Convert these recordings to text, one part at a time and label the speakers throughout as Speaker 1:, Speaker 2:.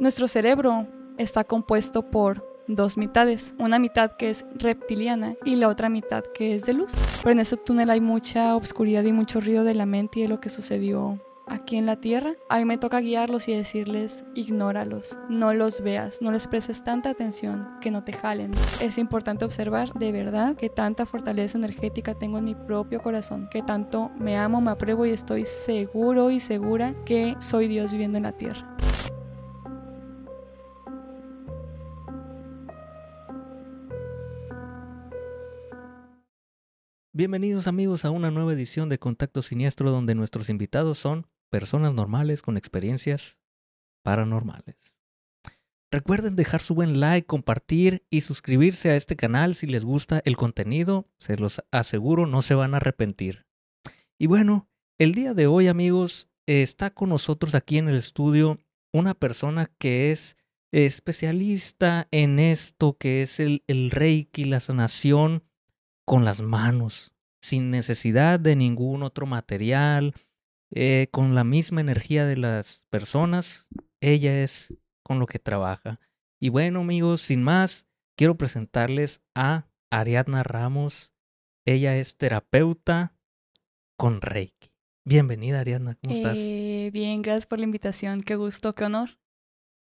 Speaker 1: Nuestro cerebro está compuesto por dos mitades, una mitad que es reptiliana y la otra mitad que es de luz. Pero en ese túnel hay mucha obscuridad y mucho ruido de la mente y de lo que sucedió aquí en la tierra. A mí me toca guiarlos y decirles, ignóralos, no los veas, no les prestes tanta atención, que no te jalen. Es importante observar de verdad que tanta fortaleza energética tengo en mi propio corazón, que tanto me amo, me apruebo y estoy seguro y segura que soy Dios viviendo en la tierra.
Speaker 2: Bienvenidos amigos a una nueva edición de Contacto Siniestro donde nuestros invitados son personas normales con experiencias paranormales. Recuerden dejar su buen like, compartir y suscribirse a este canal si les gusta el contenido, se los aseguro no se van a arrepentir. Y bueno, el día de hoy amigos está con nosotros aquí en el estudio una persona que es especialista en esto que es el, el reiki, la sanación con las manos, sin necesidad de ningún otro material, eh, con la misma energía de las personas, ella es con lo que trabaja. Y bueno, amigos, sin más, quiero presentarles a Ariadna Ramos. Ella es terapeuta con Reiki. Bienvenida, Ariadna, ¿cómo estás?
Speaker 1: Eh, bien, gracias por la invitación, qué gusto, qué honor.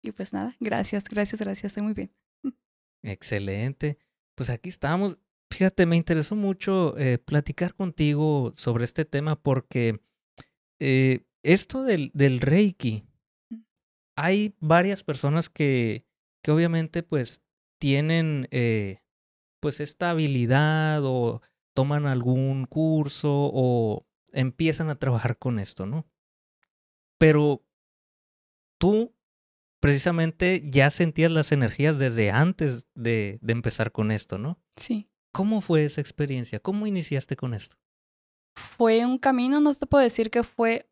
Speaker 1: Y pues nada, gracias, gracias, gracias, estoy muy bien.
Speaker 2: Excelente. Pues aquí estamos. Fíjate, me interesó mucho eh, platicar contigo sobre este tema porque eh, esto del, del, Reiki, mm. hay varias personas que, que obviamente pues tienen eh, pues esta habilidad o toman algún curso o empiezan a trabajar con esto, ¿no? Pero tú precisamente ya sentías las energías desde antes de empezar con esto, ¿no? Sí. ¿Cómo fue esa experiencia? ¿Cómo iniciaste con esto?
Speaker 1: Fue un camino, no te puedo decir que fue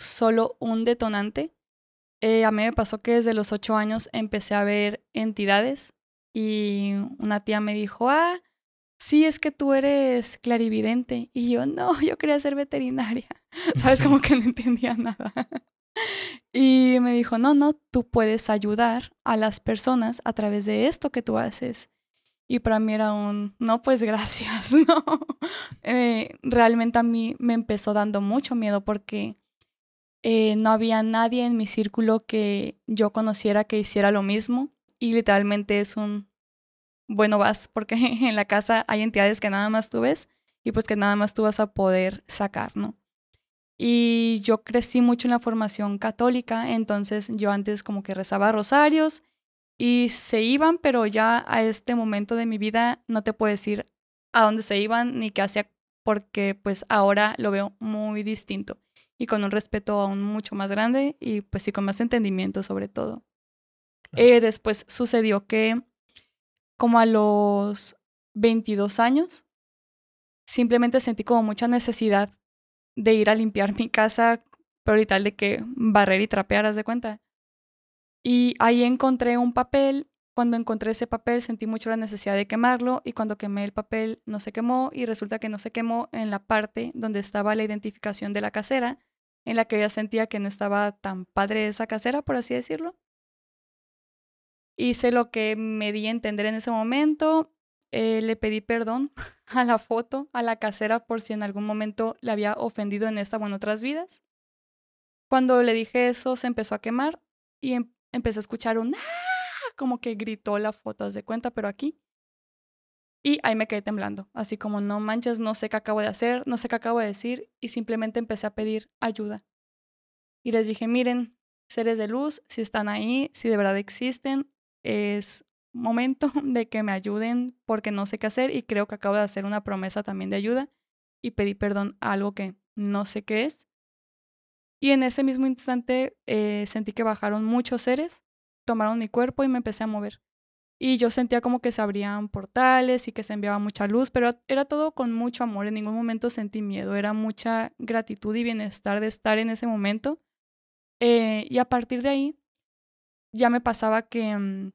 Speaker 1: solo un detonante. Eh, a mí me pasó que desde los ocho años empecé a ver entidades y una tía me dijo, ah, sí, es que tú eres clarividente. Y yo, no, yo quería ser veterinaria. Sabes, como que no entendía nada. y me dijo, no, no, tú puedes ayudar a las personas a través de esto que tú haces. Y para mí era un, no, pues gracias, ¿no? Eh, realmente a mí me empezó dando mucho miedo porque eh, no había nadie en mi círculo que yo conociera que hiciera lo mismo. Y literalmente es un, bueno, vas porque en la casa hay entidades que nada más tú ves y pues que nada más tú vas a poder sacar, ¿no? Y yo crecí mucho en la formación católica, entonces yo antes como que rezaba rosarios y se iban, pero ya a este momento de mi vida no te puedo decir a dónde se iban ni qué hacía, porque pues ahora lo veo muy distinto y con un respeto aún mucho más grande y pues sí con más entendimiento sobre todo. Eh, después sucedió que como a los 22 años, simplemente sentí como mucha necesidad de ir a limpiar mi casa, pero y tal de que barrer y trapear, haz de cuenta. Y ahí encontré un papel. Cuando encontré ese papel sentí mucho la necesidad de quemarlo y cuando quemé el papel no se quemó y resulta que no se quemó en la parte donde estaba la identificación de la casera, en la que ya sentía que no estaba tan padre esa casera, por así decirlo. Hice lo que me di a entender en ese momento, eh, le pedí perdón a la foto, a la casera, por si en algún momento le había ofendido en esta o en otras vidas. Cuando le dije eso, se empezó a quemar y em, empecé a escuchar un ¡Ah! como que gritó la foto, de cuenta, pero aquí. Y ahí me quedé temblando, así como no manches, no sé qué acabo de hacer, no sé qué acabo de decir, y simplemente empecé a pedir ayuda. Y les dije, miren, seres de luz, si están ahí, si de verdad existen, es momento de que me ayuden porque no sé qué hacer y creo que acabo de hacer una promesa también de ayuda y pedí perdón a algo que no sé qué es. Y en ese mismo instante eh, sentí que bajaron muchos seres, tomaron mi cuerpo y me empecé a mover. Y yo sentía como que se abrían portales y que se enviaba mucha luz, pero era todo con mucho amor, en ningún momento sentí miedo, era mucha gratitud y bienestar de estar en ese momento. Eh, y a partir de ahí ya me pasaba que mm,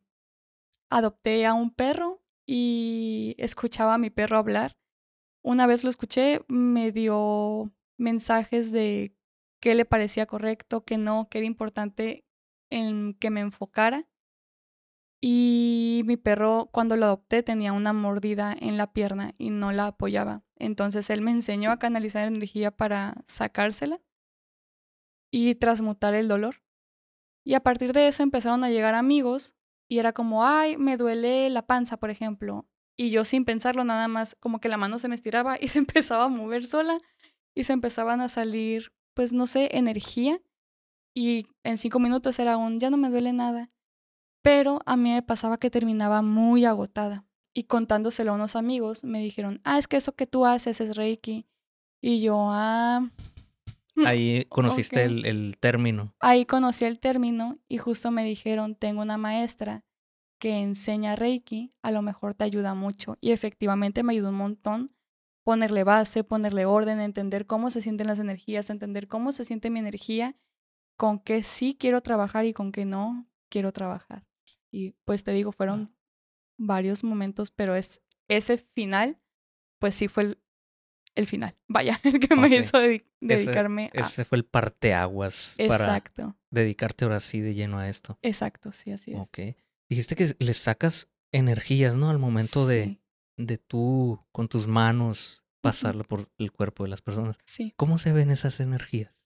Speaker 1: adopté a un perro y escuchaba a mi perro hablar. Una vez lo escuché, me dio mensajes de qué le parecía correcto, qué no, qué era importante en que me enfocara. Y mi perro, cuando lo adopté, tenía una mordida en la pierna y no la apoyaba. Entonces él me enseñó a canalizar energía para sacársela y transmutar el dolor. Y a partir de eso empezaron a llegar amigos y era como, ay, me duele la panza, por ejemplo. Y yo sin pensarlo nada más, como que la mano se me estiraba y se empezaba a mover sola y se empezaban a salir pues no sé, energía y en cinco minutos era un, ya no me duele nada. Pero a mí me pasaba que terminaba muy agotada y contándoselo a unos amigos me dijeron, ah, es que eso que tú haces es Reiki. Y yo, ah... Mm, Ahí conociste el,
Speaker 2: el término.
Speaker 1: Ahí conocí el término y justo me dijeron, tengo una maestra que enseña Reiki, a lo mejor te ayuda mucho. Y efectivamente me ayudó un montón ponerle base, ponerle orden, entender cómo se sienten las energías, entender cómo se siente mi energía, con qué sí quiero trabajar y con qué no quiero trabajar. Y pues te digo, ah. fueron varios momentos, pero es ese final, pues sí fue el, final, vaya, el que me hizo dedicarme ese,
Speaker 2: fue el parteaguas para dedicarte ahora sí de lleno a esto.
Speaker 1: Exacto, sí, así es. Ok.
Speaker 2: Dijiste que le sacas energías, ¿no? Al momento de de tú con tus manos pasarla por el cuerpo de las personas. ¿Cómo se ven esas
Speaker 3: energías?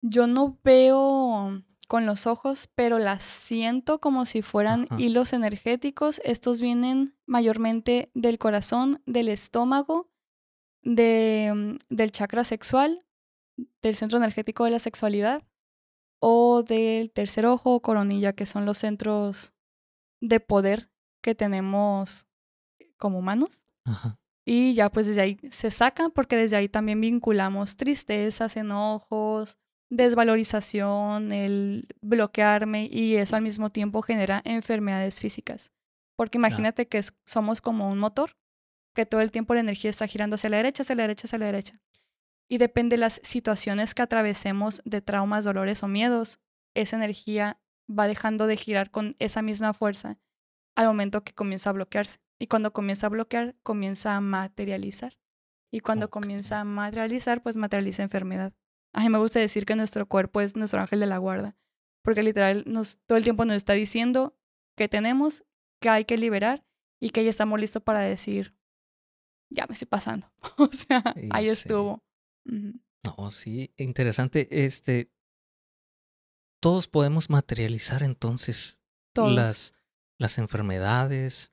Speaker 1: Yo no veo con los ojos, pero las siento como si fueran hilos energéticos. Estos vienen mayormente del corazón, del estómago, mm, del chakra sexual, del centro energético de la sexualidad o del tercer ojo coronilla, que son los centros de poder que tenemos como humanos. Y ya pues desde ahí se sacan, porque desde ahí también vinculamos tristezas, enojos, desvalorización, el bloquearme y eso al mismo tiempo genera enfermedades físicas. Porque imagínate que somos como un motor, que todo el tiempo la energía está girando hacia la derecha, hacia la derecha, hacia la derecha. Y depende de las situaciones que atravesemos de traumas, dolores o miedos, esa energía va dejando de girar con esa misma fuerza al momento que comienza a bloquearse. Y cuando comienza a bloquear, comienza a materializar. Y cuando comienza a materializar, pues materializa enfermedad. A mí me gusta decir que nuestro cuerpo es nuestro ángel de la guarda, porque literal nos, todo el tiempo nos está diciendo que tenemos, que hay que liberar y que ya estamos listos para decir, ya me estoy pasando. o sea, eh, ahí estuvo. No,
Speaker 2: sí, interesante. Este, todos podemos materializar entonces las enfermedades,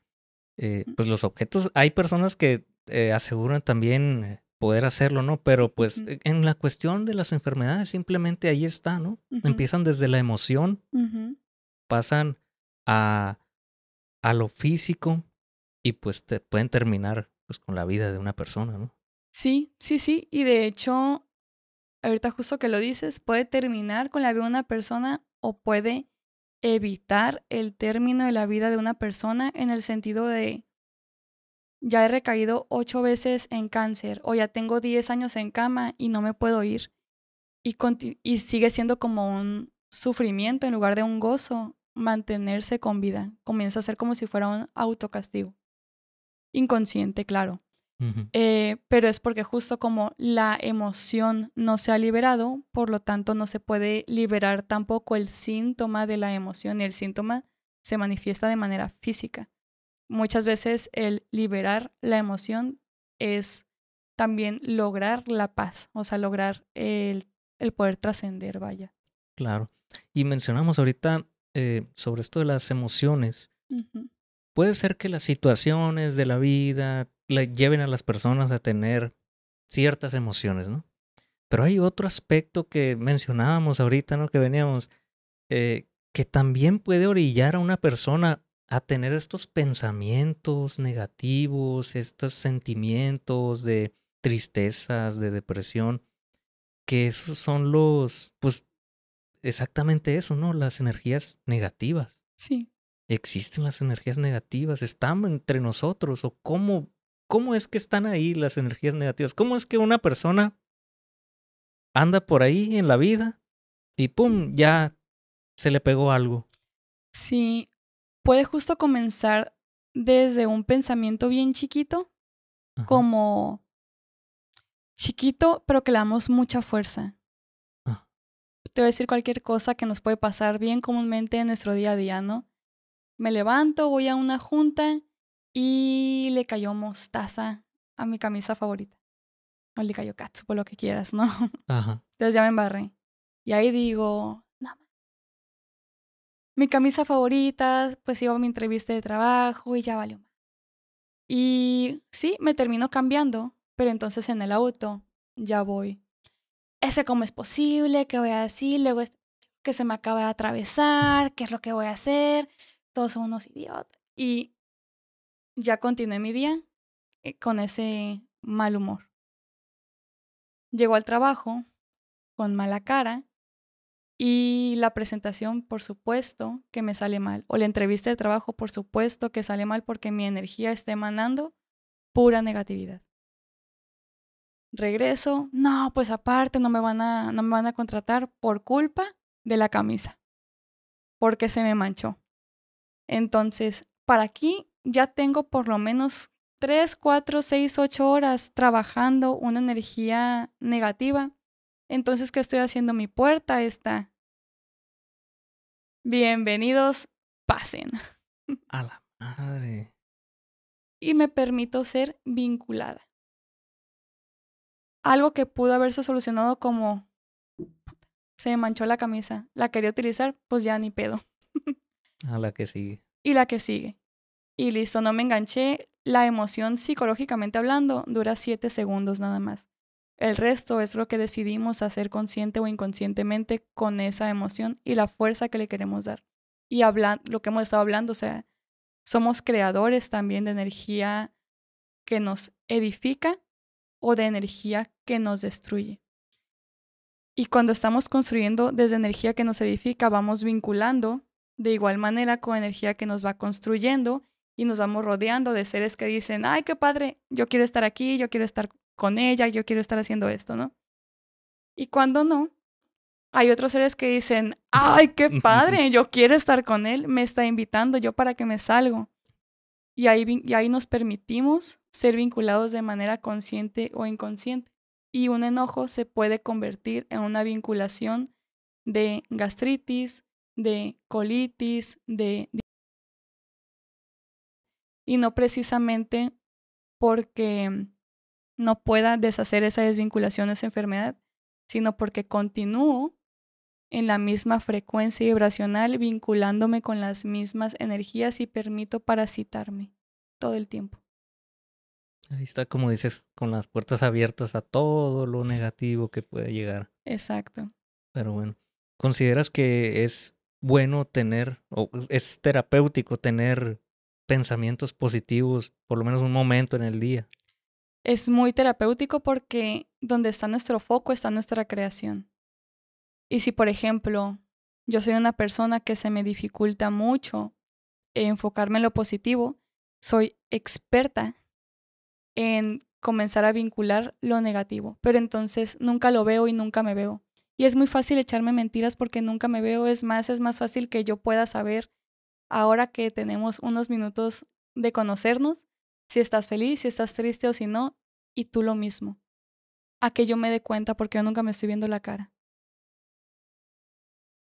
Speaker 2: eh, pues los objetos, hay personas que eh, aseguran también eh, poder hacerlo, ¿no? Pero pues e, en la cuestión de las enfermedades simplemente ahí está, ¿no? Empiezan desde la emoción, pasan a, a lo físico y pues pueden terminar pues con la vida de una persona, ¿no?
Speaker 1: Sí, sí, sí. Y de hecho, ahorita justo que lo dices, puede terminar con la vida de una persona o puede evitar el término de la vida de una persona en el sentido de ya he recaído ocho veces en cáncer o ya tengo diez años en cama y no me puedo ir. Y, y sigue siendo como un sufrimiento en lugar de un gozo mantenerse con vida. Comienza a ser como si fuera un autocastigo. Inconsciente, claro. Eh, pero es porque justo como la emoción no se ha liberado, por lo tanto no se puede liberar tampoco el síntoma de la emoción y el síntoma se manifiesta de manera física. Muchas veces el liberar la emoción es también lograr la paz, o sea, lograr el, poder trascender, vaya.
Speaker 2: Claro. Y mencionamos ahorita eh, sobre esto de las emociones. Puede ser que las situaciones de la vida lleven a las personas a tener ciertas emociones, ¿no? Pero hay otro aspecto que mencionábamos ahorita, ¿no? Que veníamos, eh, que también puede orillar a una persona a tener estos pensamientos negativos, estos sentimientos de tristezas, de depresión, que esos son los, pues, exactamente eso, ¿no? Las energías negativas. Sí. Existen las energías negativas, están entre nosotros, o cómo ¿Cómo es que están ahí las energías negativas? ¿Cómo es que una persona anda por ahí en la vida y pum, ya se le pegó algo?
Speaker 1: Sí, puede justo comenzar desde un pensamiento bien chiquito, como chiquito, pero que le damos mucha fuerza. Ah. Te voy a decir cualquier cosa que nos puede pasar bien comúnmente en nuestro día a día, ¿no? Me levanto, voy a una junta y le cayó mostaza a mi camisa favorita. O le cayó por lo que quieras, ¿no? Ajá. Entonces ya me embarré. Y ahí digo, no. Mi camisa favorita, pues iba a mi entrevista de trabajo y ya valió Y sí, me termino cambiando, pero entonces en el auto ya voy. Ese cómo es posible, qué voy a decir, luego que se me acaba de atravesar, qué es lo que voy a hacer, todos son unos idiotas. Y ya continué mi día eh, con ese mal humor. Llego al trabajo con mala cara y la presentación, por supuesto, que me sale mal. O la entrevista de trabajo, por supuesto, que sale mal porque mi energía está emanando pura negatividad. Regreso, no, pues aparte no me van a, no me van a contratar por culpa de la camisa, porque se me manchó. Entonces, para aquí ya tengo por lo menos 3, 4, 6, 8 horas trabajando una energía negativa. Entonces, ¿qué estoy haciendo? Mi puerta está. Bienvenidos, pasen. A la madre. Y me permito ser vinculada. Algo que pudo haberse solucionado como se manchó la camisa, la quería utilizar, pues ya ni pedo. A la que sigue. Y la que sigue y listo, no me enganché. La emoción psicológicamente hablando dura siete segundos nada más. El resto es lo que decidimos hacer consciente o inconscientemente con esa emoción y la fuerza que le queremos dar. Y lo que hemos estado hablando, o sea, somos creadores también de energía que nos edifica o de energía que nos destruye. Y cuando estamos construyendo desde energía que nos edifica, vamos vinculando de igual manera con energía que nos va construyendo y nos vamos rodeando de seres que dicen, ay, qué padre, yo quiero estar aquí, yo quiero estar con ella, yo quiero estar haciendo esto, ¿no? Y cuando no, hay otros seres que dicen, ay, qué padre, yo quiero estar con él, me está invitando, yo para que me salgo. Y ahí, y ahí nos permitimos ser vinculados de manera consciente o inconsciente. Y un enojo se puede convertir en una vinculación de gastritis, de colitis, de y no precisamente porque no pueda deshacer esa desvinculación, esa enfermedad, sino porque continúo en la misma frecuencia vibracional, vinculándome con las mismas energías y permito parasitarme todo el tiempo.
Speaker 2: Ahí está, como dices, con las puertas abiertas a todo lo negativo que puede llegar.
Speaker 1: Exacto.
Speaker 2: Pero bueno, ¿consideras que es bueno tener, o es terapéutico tener pensamientos positivos, por lo menos un momento en el día.
Speaker 1: Es muy terapéutico porque donde está nuestro foco está nuestra creación. Y si, por ejemplo, yo soy una persona que se me dificulta mucho enfocarme en lo positivo, soy experta en comenzar a vincular lo negativo, pero entonces nunca lo veo y nunca me veo. Y es muy fácil echarme mentiras porque nunca me veo, es más, es más fácil que yo pueda saber ahora que tenemos unos minutos de conocernos, si estás feliz, si estás triste o si no, y tú lo mismo. A que yo me dé cuenta porque yo nunca me estoy viendo la cara.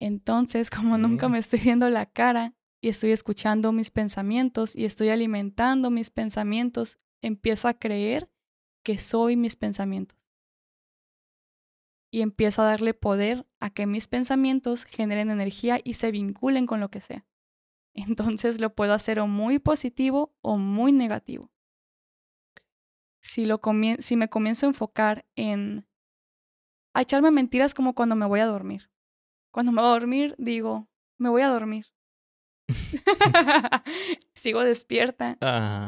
Speaker 1: Entonces, como nunca me estoy viendo la cara y estoy escuchando mis pensamientos y estoy alimentando mis pensamientos, empiezo a creer que soy mis pensamientos. Y empiezo a darle poder a que mis pensamientos generen energía y se vinculen con lo que sea. Entonces lo puedo hacer o muy positivo o muy negativo. Si, me comienzo a enfocar en echarme mentiras como cuando me voy a dormir. Cuando me voy a dormir digo, me voy a dormir. sigo despierta.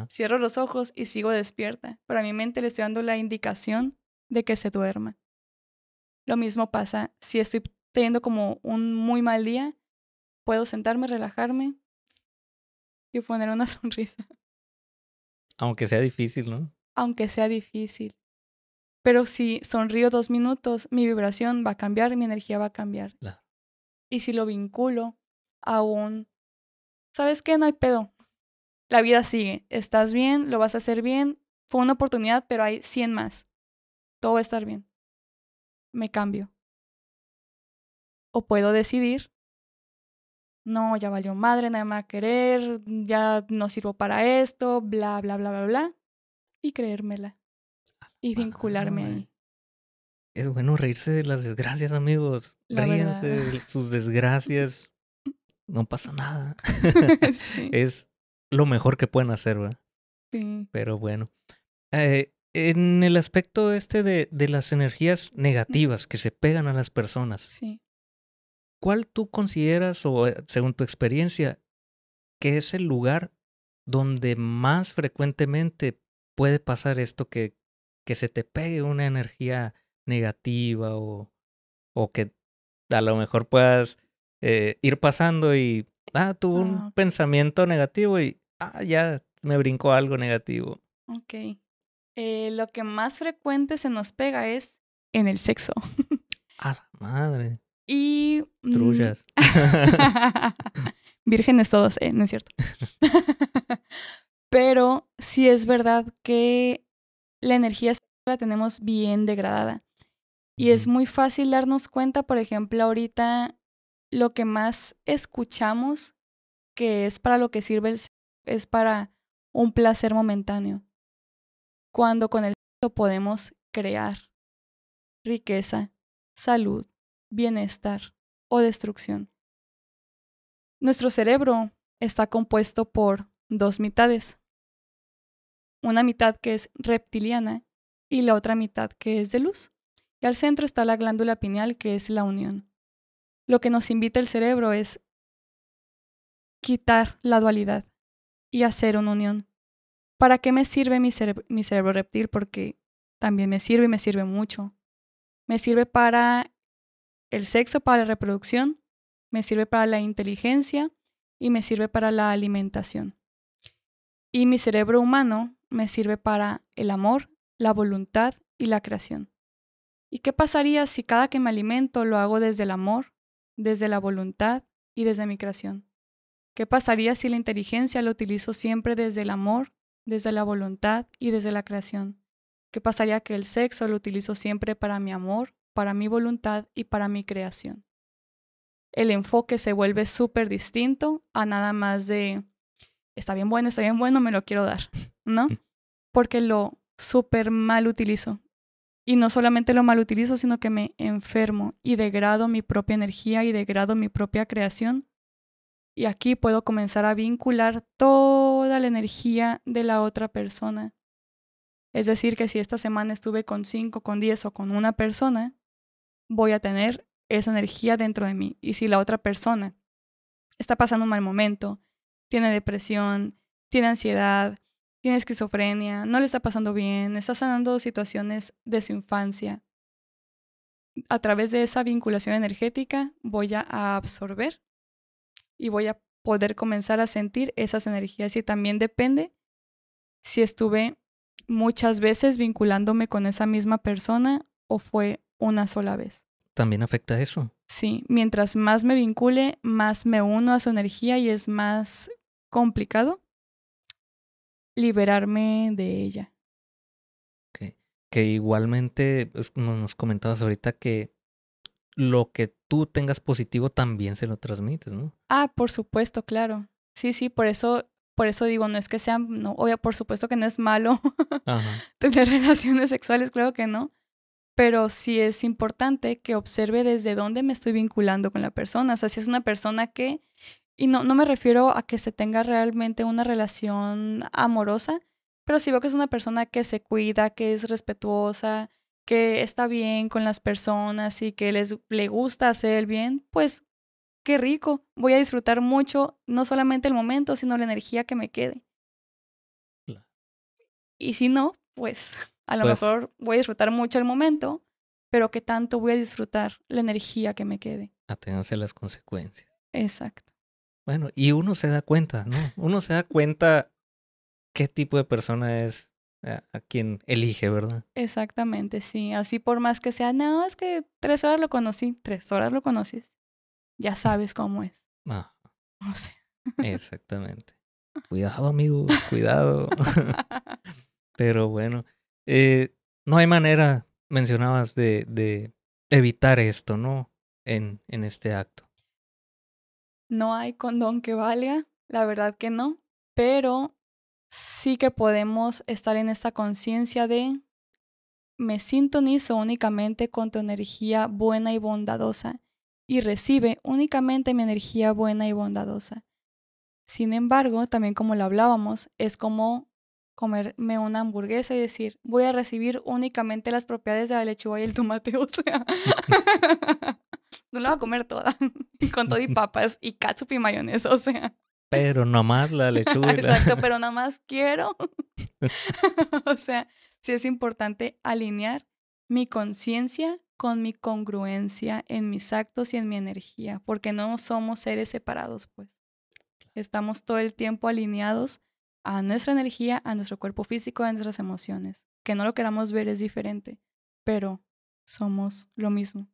Speaker 1: Cierro los ojos y sigo despierta. Pero a mi mente le estoy dando la indicación de que se duerma. Lo mismo pasa si estoy teniendo como un muy mal día. Puedo sentarme, relajarme y poner una sonrisa.
Speaker 2: Aunque sea difícil, ¿no?
Speaker 1: Aunque sea difícil. Pero si sonrío dos minutos, mi vibración va a cambiar, mi energía va a cambiar. Y si lo vinculo a un, ¿sabes qué? No hay pedo. La vida sigue. Estás bien, lo vas a hacer bien. Fue una oportunidad, pero hay 100 más. Todo va a estar bien. Me cambio. O puedo decidir no, ya valió madre, nada más querer, ya no sirvo para esto, bla, bla, bla, bla, bla. Y creérmela. Y vincularme ahí.
Speaker 2: Es bueno reírse de las desgracias, amigos. La de sus desgracias. No pasa nada. Es lo mejor que pueden hacer, ¿verdad? Sí. Pero bueno. Eh, en el aspecto este de, de las energías negativas que se pegan a las personas. Sí. ¿cuál tú consideras o eh, según tu experiencia que es el lugar donde más frecuentemente puede pasar esto que, que se te pegue una energía negativa o, que a lo mejor puedas eh, ir pasando y, ah, tuve un ah, pensamiento negativo y, ah, ya me brincó algo negativo.
Speaker 1: Ok. Eh, lo que más frecuente se nos pega es en el sexo.
Speaker 2: a la madre. Y. Trullas. Mm,
Speaker 1: vírgenes todos, ¿eh? No es cierto. Pero sí es verdad que la energía la tenemos bien degradada. Y es muy fácil darnos cuenta, por ejemplo, ahorita lo que más escuchamos, que es para lo que sirve el es para un placer momentáneo. Cuando con el sexo podemos crear riqueza, salud, bienestar o destrucción. Nuestro cerebro está compuesto por dos mitades. Una mitad que es reptiliana y la otra mitad que es de luz. Y al centro está la glándula pineal que es la unión. Lo que nos invita el cerebro es quitar la dualidad y hacer una unión. ¿Para qué me sirve mi, cerebro reptil? Porque también me sirve y me sirve mucho. Me sirve para el sexo para la reproducción, me sirve para la inteligencia y me sirve para la alimentación. Y mi cerebro humano me sirve para el amor, la voluntad y la creación. ¿Y qué pasaría si cada que me alimento lo hago desde el amor, desde la voluntad y desde mi creación? ¿Qué pasaría si la inteligencia lo utilizo siempre desde el amor, desde la voluntad y desde la creación? ¿Qué pasaría que el sexo lo utilizo siempre para mi amor, para mi voluntad y para mi creación. El enfoque se vuelve súper distinto a nada más de, está bien bueno, está bien bueno, me lo quiero dar, ¿no? Mm. Porque lo súper mal utilizo. Y no solamente lo mal utilizo, sino que me enfermo y degrado mi propia energía y degrado mi propia creación. Y aquí puedo comenzar a vincular toda la energía de la otra persona. Es decir, que si esta semana estuve con cinco, con diez o con una persona, voy a tener esa energía dentro de mí. Y si la otra persona está pasando un mal momento, tiene depresión, tiene ansiedad, tiene esquizofrenia, no le está pasando bien, está sanando situaciones de su infancia, a través de esa vinculación energética voy a absorber y voy a poder comenzar a sentir esas energías y también depende si estuve muchas veces vinculándome con esa misma persona o fue una sola vez.
Speaker 2: También afecta eso.
Speaker 1: Sí, mientras más me vincule, más me uno a su energía y es más complicado liberarme de ella.
Speaker 2: Que igualmente pues, nos comentabas ahorita que lo que tú tengas positivo también se lo transmites, ¿no?
Speaker 1: Ah, por supuesto, claro. Sí, sí, por eso, por eso digo, no es que sea, no, obvio, por supuesto que no es malo tener relaciones sexuales, creo que no pero sí es importante que observe desde dónde me estoy vinculando con la persona. O sea, si es una persona que, y no, no me refiero a que se tenga realmente una relación amorosa, pero si veo que es una persona que se cuida, que es respetuosa, que está bien con las personas y que les le gusta hacer el bien, pues qué rico. Voy a disfrutar mucho, no solamente el momento, sino la energía que me quede. Y si no, pues A lo pues mejor voy a disfrutar mucho el momento, pero ¿qué tanto voy a disfrutar la energía que me quede.
Speaker 2: Aténganse las consecuencias. Exacto. Bueno, y uno se da cuenta, ¿no? Uno se da cuenta qué tipo de persona es a, quien elige, ¿verdad?
Speaker 1: Exactamente, sí. Así por más que sea, no, es que tres horas lo conocí, tres horas lo conoces, ya sabes cómo es. Ah.
Speaker 2: O Exactamente. Cuidado, amigos, cuidado. Pero bueno, eh, no hay manera, mencionabas, de, de evitar esto, ¿no? En, en este acto.
Speaker 1: No hay condón que valga, la verdad que no, pero sí que podemos estar en esta conciencia de me sintonizo únicamente con tu energía buena y bondadosa y recibe únicamente mi energía buena y bondadosa. Sin embargo, también como lo hablábamos, es como comerme una hamburguesa y decir, voy a recibir únicamente las propiedades de la lechuga y el tomate, o sea, no la va a comer toda, con todo y papas y catsup y mayonesa, o sea.
Speaker 2: Pero nomás la lechuga. Exacto, pero nomás
Speaker 1: quiero. o sea, sí es importante alinear mi conciencia con mi congruencia en mis actos y en mi energía, porque no somos seres separados, pues. Estamos todo el tiempo alineados a nuestra energía, a nuestro cuerpo físico, a nuestras emociones. Que no lo queramos ver es diferente, pero somos lo mismo.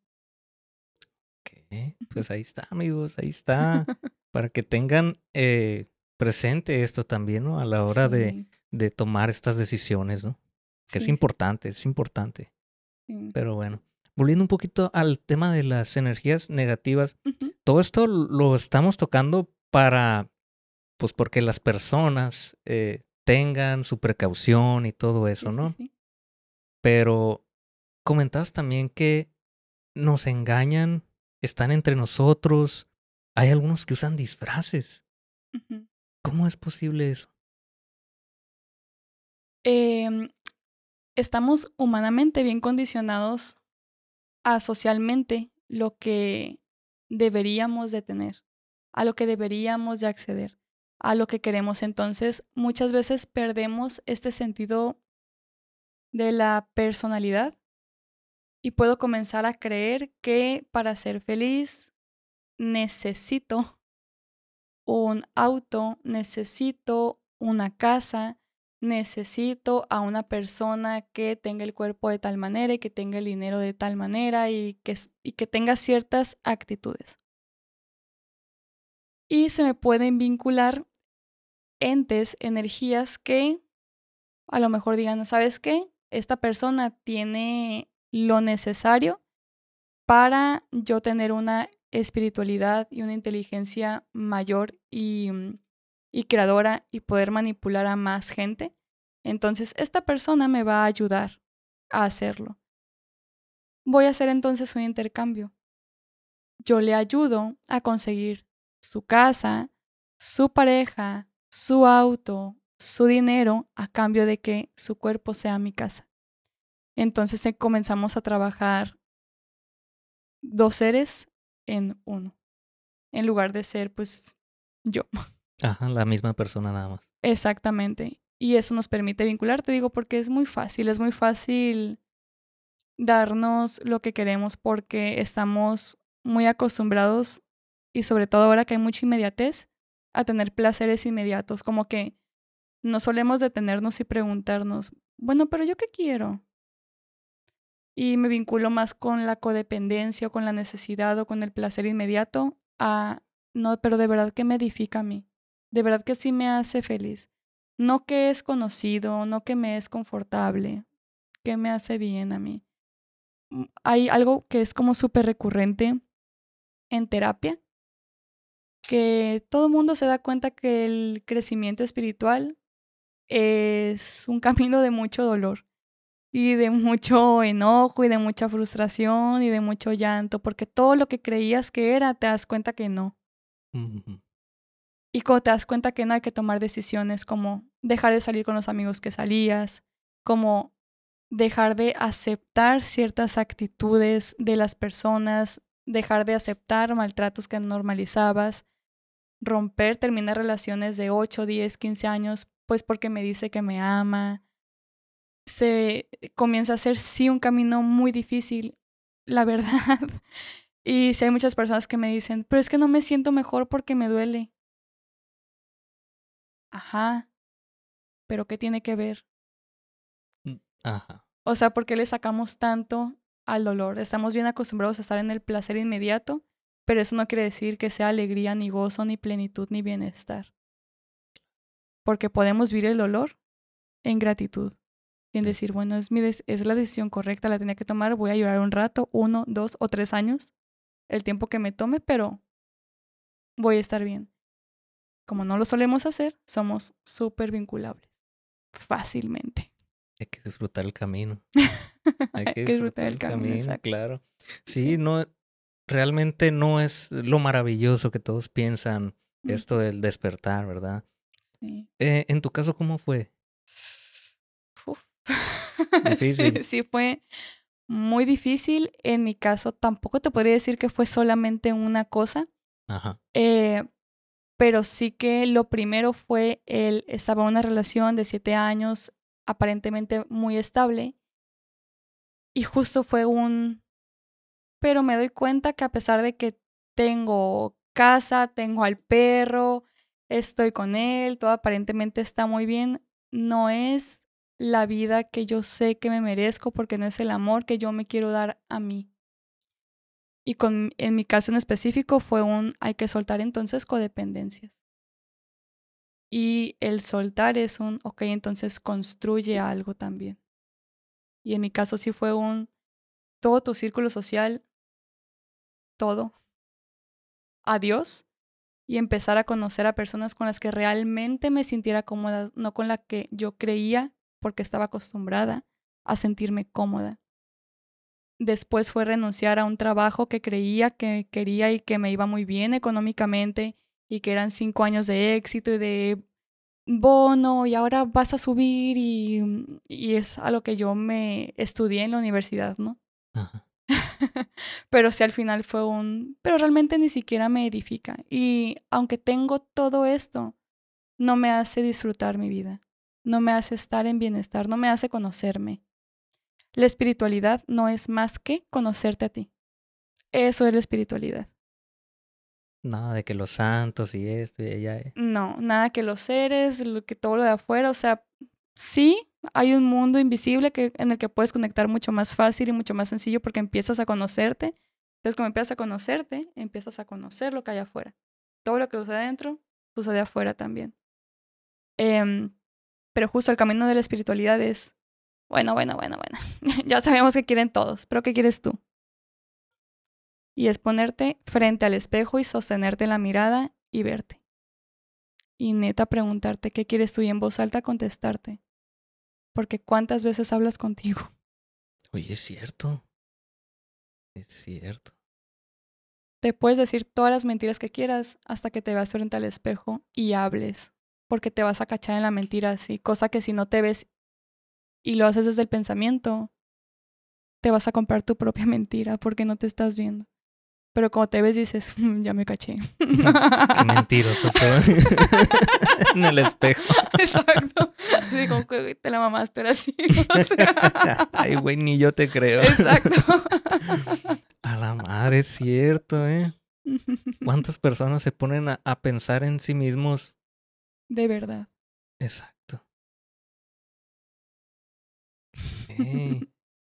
Speaker 2: pues ahí está, amigos, ahí está. Para que tengan eh, presente esto también, ¿no? A la hora de, tomar estas decisiones, ¿no? Que es importante, es importante. Pero bueno, volviendo un poquito al tema de las energías negativas, todo esto lo estamos tocando para pues porque las personas eh, tengan su precaución y todo eso, ¿no? Pero comentabas también que nos engañan, están entre nosotros, hay algunos que usan disfraces. ¿Cómo es posible eso?
Speaker 1: Em, estamos humanamente bien condicionados a socialmente lo que deberíamos de tener, a lo que deberíamos de acceder a lo que queremos. Entonces, muchas veces perdemos este sentido de la personalidad y puedo comenzar a creer que para ser feliz necesito un auto, necesito una casa, necesito a una persona que tenga el cuerpo de tal manera y que tenga el dinero de tal manera y que, y que tenga ciertas actitudes. Y se me pueden vincular entes, energías que a lo mejor digan, ¿sabes qué? Esta persona tiene lo necesario para yo tener una espiritualidad y una inteligencia mayor y, mm, y creadora y poder manipular a más gente. Entonces, esta persona me va a ayudar a hacerlo. Voy a hacer entonces un intercambio. Yo le ayudo a conseguir su casa, su pareja, su auto, su dinero, a cambio de que su cuerpo sea mi casa. Entonces eh, comenzamos a trabajar dos seres en uno, en lugar de ser pues yo.
Speaker 2: Ajá, la misma persona nada más.
Speaker 1: Exactamente. Y eso nos permite vincular, te digo, porque es muy fácil, es muy fácil darnos lo que queremos porque estamos muy acostumbrados y sobre todo ahora que hay mucha inmediatez, a tener placeres inmediatos, como que no solemos detenernos y preguntarnos, bueno, pero yo qué quiero? Y me vinculo más con la codependencia o con la necesidad o con el placer inmediato a, no, pero de verdad que me edifica a mí, de verdad que sí me hace feliz, no que es conocido, no que me es confortable, que me hace bien a mí. Mm, hay algo que es como súper recurrente en terapia, que todo el mundo se da cuenta que el crecimiento espiritual es un camino de mucho dolor y de mucho enojo y de mucha frustración y de mucho llanto, porque todo lo que creías que era, te das cuenta que no. Y cuando te das cuenta que no hay que tomar decisiones como dejar de salir con los amigos que salías, como dejar de aceptar ciertas actitudes de las personas, dejar de aceptar maltratos que normalizabas, romper, terminar relaciones de 8, 10, 15 años, pues porque me dice que me ama. Se comienza a ser sí un camino muy difícil, la verdad. Y si hay muchas personas que me dicen, pero es que no me siento mejor porque me duele. Ajá. Pero ¿qué tiene que ver?
Speaker 3: Mm, ajá.
Speaker 1: O sea, ¿por qué le sacamos tanto al dolor? Estamos bien acostumbrados a estar en el placer inmediato pero eso no quiere decir que sea alegría, ni gozo, ni plenitud, ni bienestar. Porque podemos vivir el dolor en gratitud y en decir, bueno, es, mi es la decisión correcta, la tenía que tomar, voy a llorar un rato, uno, dos o tres años, el tiempo que me tome, pero voy a estar bien. Como no lo solemos hacer, somos súper vinculables, fácilmente.
Speaker 2: Hay que disfrutar el camino. Hay que disfrutar, el camino, claro. sí, no, realmente no es lo maravilloso que todos piensan, esto del despertar, ¿verdad? Sí. Eh, en tu caso, ¿cómo fue?
Speaker 1: Difícil. sí, fue muy difícil. En mi caso, tampoco te podría decir que fue solamente una cosa. Ajá. Eh, pero sí que lo primero fue el estaba en una relación de siete años aparentemente muy estable y justo fue un pero me doy cuenta que a pesar de que tengo casa, tengo al perro, estoy con él, todo aparentemente está muy bien, no es la vida que yo sé que me merezco porque no es el amor que yo me quiero dar a mí. Y con, en mi caso en específico fue un hay que soltar entonces codependencias. Y el soltar es un, ok, entonces construye algo también. Y en mi caso sí fue un, todo tu círculo social todo a Dios y empezar a conocer a personas con las que realmente me sintiera cómoda, no con la que yo creía porque estaba acostumbrada a sentirme cómoda. Después fue renunciar a un trabajo que creía que quería y que me iba muy bien económicamente y que eran cinco años de éxito y de bono y ahora vas a subir y, y es a lo que yo me estudié en la universidad, ¿no? Ajá. pero sí al final fue un, pero realmente ni siquiera me edifica. Y aunque tengo todo esto, no me hace disfrutar mi vida, no me hace estar en bienestar, no me hace conocerme. La espiritualidad no es más que conocerte a ti. Eso es la espiritualidad.
Speaker 2: Nada de que los santos y esto y ella. Eh.
Speaker 1: No, nada que los seres, lo que todo lo de afuera, o sea, sí, hay un mundo invisible en el que puedes conectar mucho más fácil y mucho más sencillo porque empiezas a conocerte. Entonces, como empiezas a conocerte, empiezas a conocer lo que hay afuera. Todo lo que sucede adentro, sucede afuera también. Em, pero justo el camino de la espiritualidad es, bueno, bueno, bueno, bueno. ya sabemos que quieren todos, pero ¿qué quieres tú? Y es ponerte frente al espejo y sostenerte la mirada y verte. Y neta preguntarte qué quieres tú y en voz alta contestarte porque cuántas veces hablas contigo.
Speaker 3: Oye, es cierto. Es cierto.
Speaker 1: Te puedes decir todas las mentiras que quieras hasta que te veas frente al espejo y hables, porque te vas a cachar en la mentira, así, cosa que si no te ves y lo haces desde el pensamiento, te vas a comprar tu propia mentira porque no te estás viendo. Pero como te ves dices, mm, ya me caché. Qué
Speaker 3: mentiroso en el espejo. Exacto. Así como que te la mamás pero
Speaker 1: así. Ay, güey, ni yo te creo. Exacto.
Speaker 2: a la madre, es cierto, ¿eh? ¿Cuántas personas se ponen a, pensar en sí mismos?
Speaker 4: De verdad.
Speaker 3: Exacto.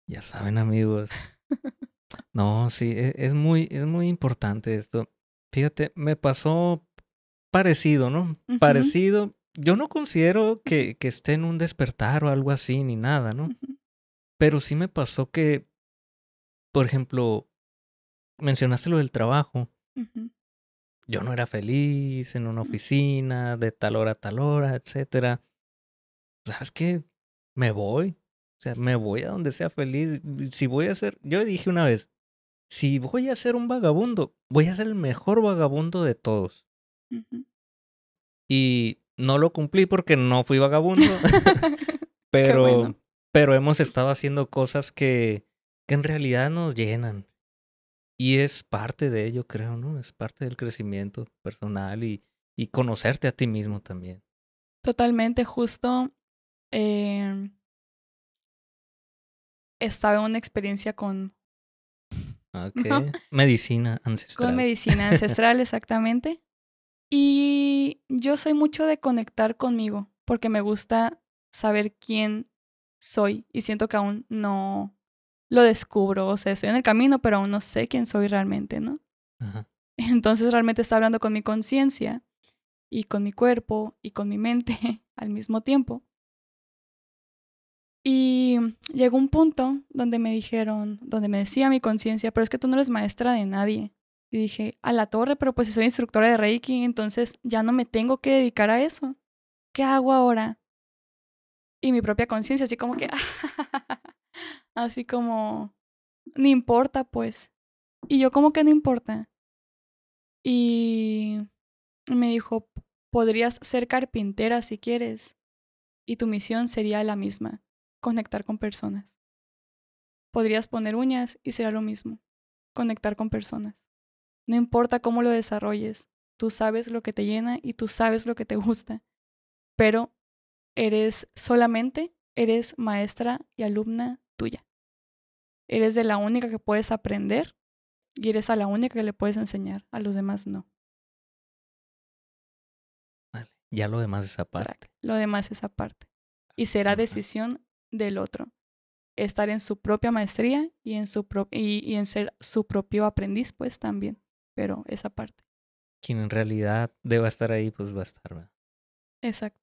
Speaker 3: ya saben, amigos. No, sí, e, es,
Speaker 2: muy, es muy importante esto. Fíjate, me pasó parecido, ¿no? Parecido. Yo no considero que, que, esté en un despertar o algo así, ni nada, ¿no? Pero sí me pasó que, por ejemplo, mencionaste lo del trabajo. Yo no era feliz en una mm. oficina de tal hora a tal hora, etcétera. ¿Sabes qué? Me voy. O sea, me voy a donde sea feliz. Si voy a ser, yo dije una vez, si voy a ser un vagabundo, voy a ser el mejor vagabundo de todos. Y no lo cumplí porque no fui vagabundo, pero, pero hemos estado haciendo cosas que, que en realidad nos llenan. Y es parte de ello, creo, ¿no? Es parte del crecimiento personal y, y conocerte a ti
Speaker 3: mismo también.
Speaker 1: Totalmente, justo. Eh, estaba en una experiencia con...
Speaker 3: Ah,
Speaker 2: medicina ancestral. Con medicina ancestral,
Speaker 1: exactamente. Y yo soy mucho de conectar conmigo, porque me gusta saber quién soy y siento que aún no lo descubro, o sea, estoy en el camino, pero aún no sé quién soy realmente, ¿no? Entonces realmente está hablando con mi conciencia y con mi cuerpo y con mi mente al mismo tiempo. Y llegó un punto donde me dijeron, donde me decía mi conciencia, pero es que tú no eres maestra de nadie. Y dije, a la torre, pero pues si soy instructora de Reiki, entonces ya no me tengo que dedicar a eso. ¿Qué hago ahora? Y mi propia conciencia, así como que, así como, ni importa pues. Y yo como que no importa. Y me dijo, podrías ser carpintera si quieres. Y tu misión sería la misma conectar con personas. Podrías poner uñas y será lo mismo, conectar con personas. No importa cómo lo desarrolles, tú sabes lo que te llena y tú sabes lo que te gusta, pero eres solamente, eres maestra y alumna tuya. Eres de la única que puedes aprender y eres a la única que le puedes enseñar, a los demás no.
Speaker 2: ya lo demás es aparte.
Speaker 1: Lo demás es aparte. Y será decisión del otro, estar en su propia maestría y en, su y, en ser su propio aprendiz, pues también, pero esa parte.
Speaker 2: Quien en realidad deba estar ahí, pues va a estar. ¿verdad? Exacto.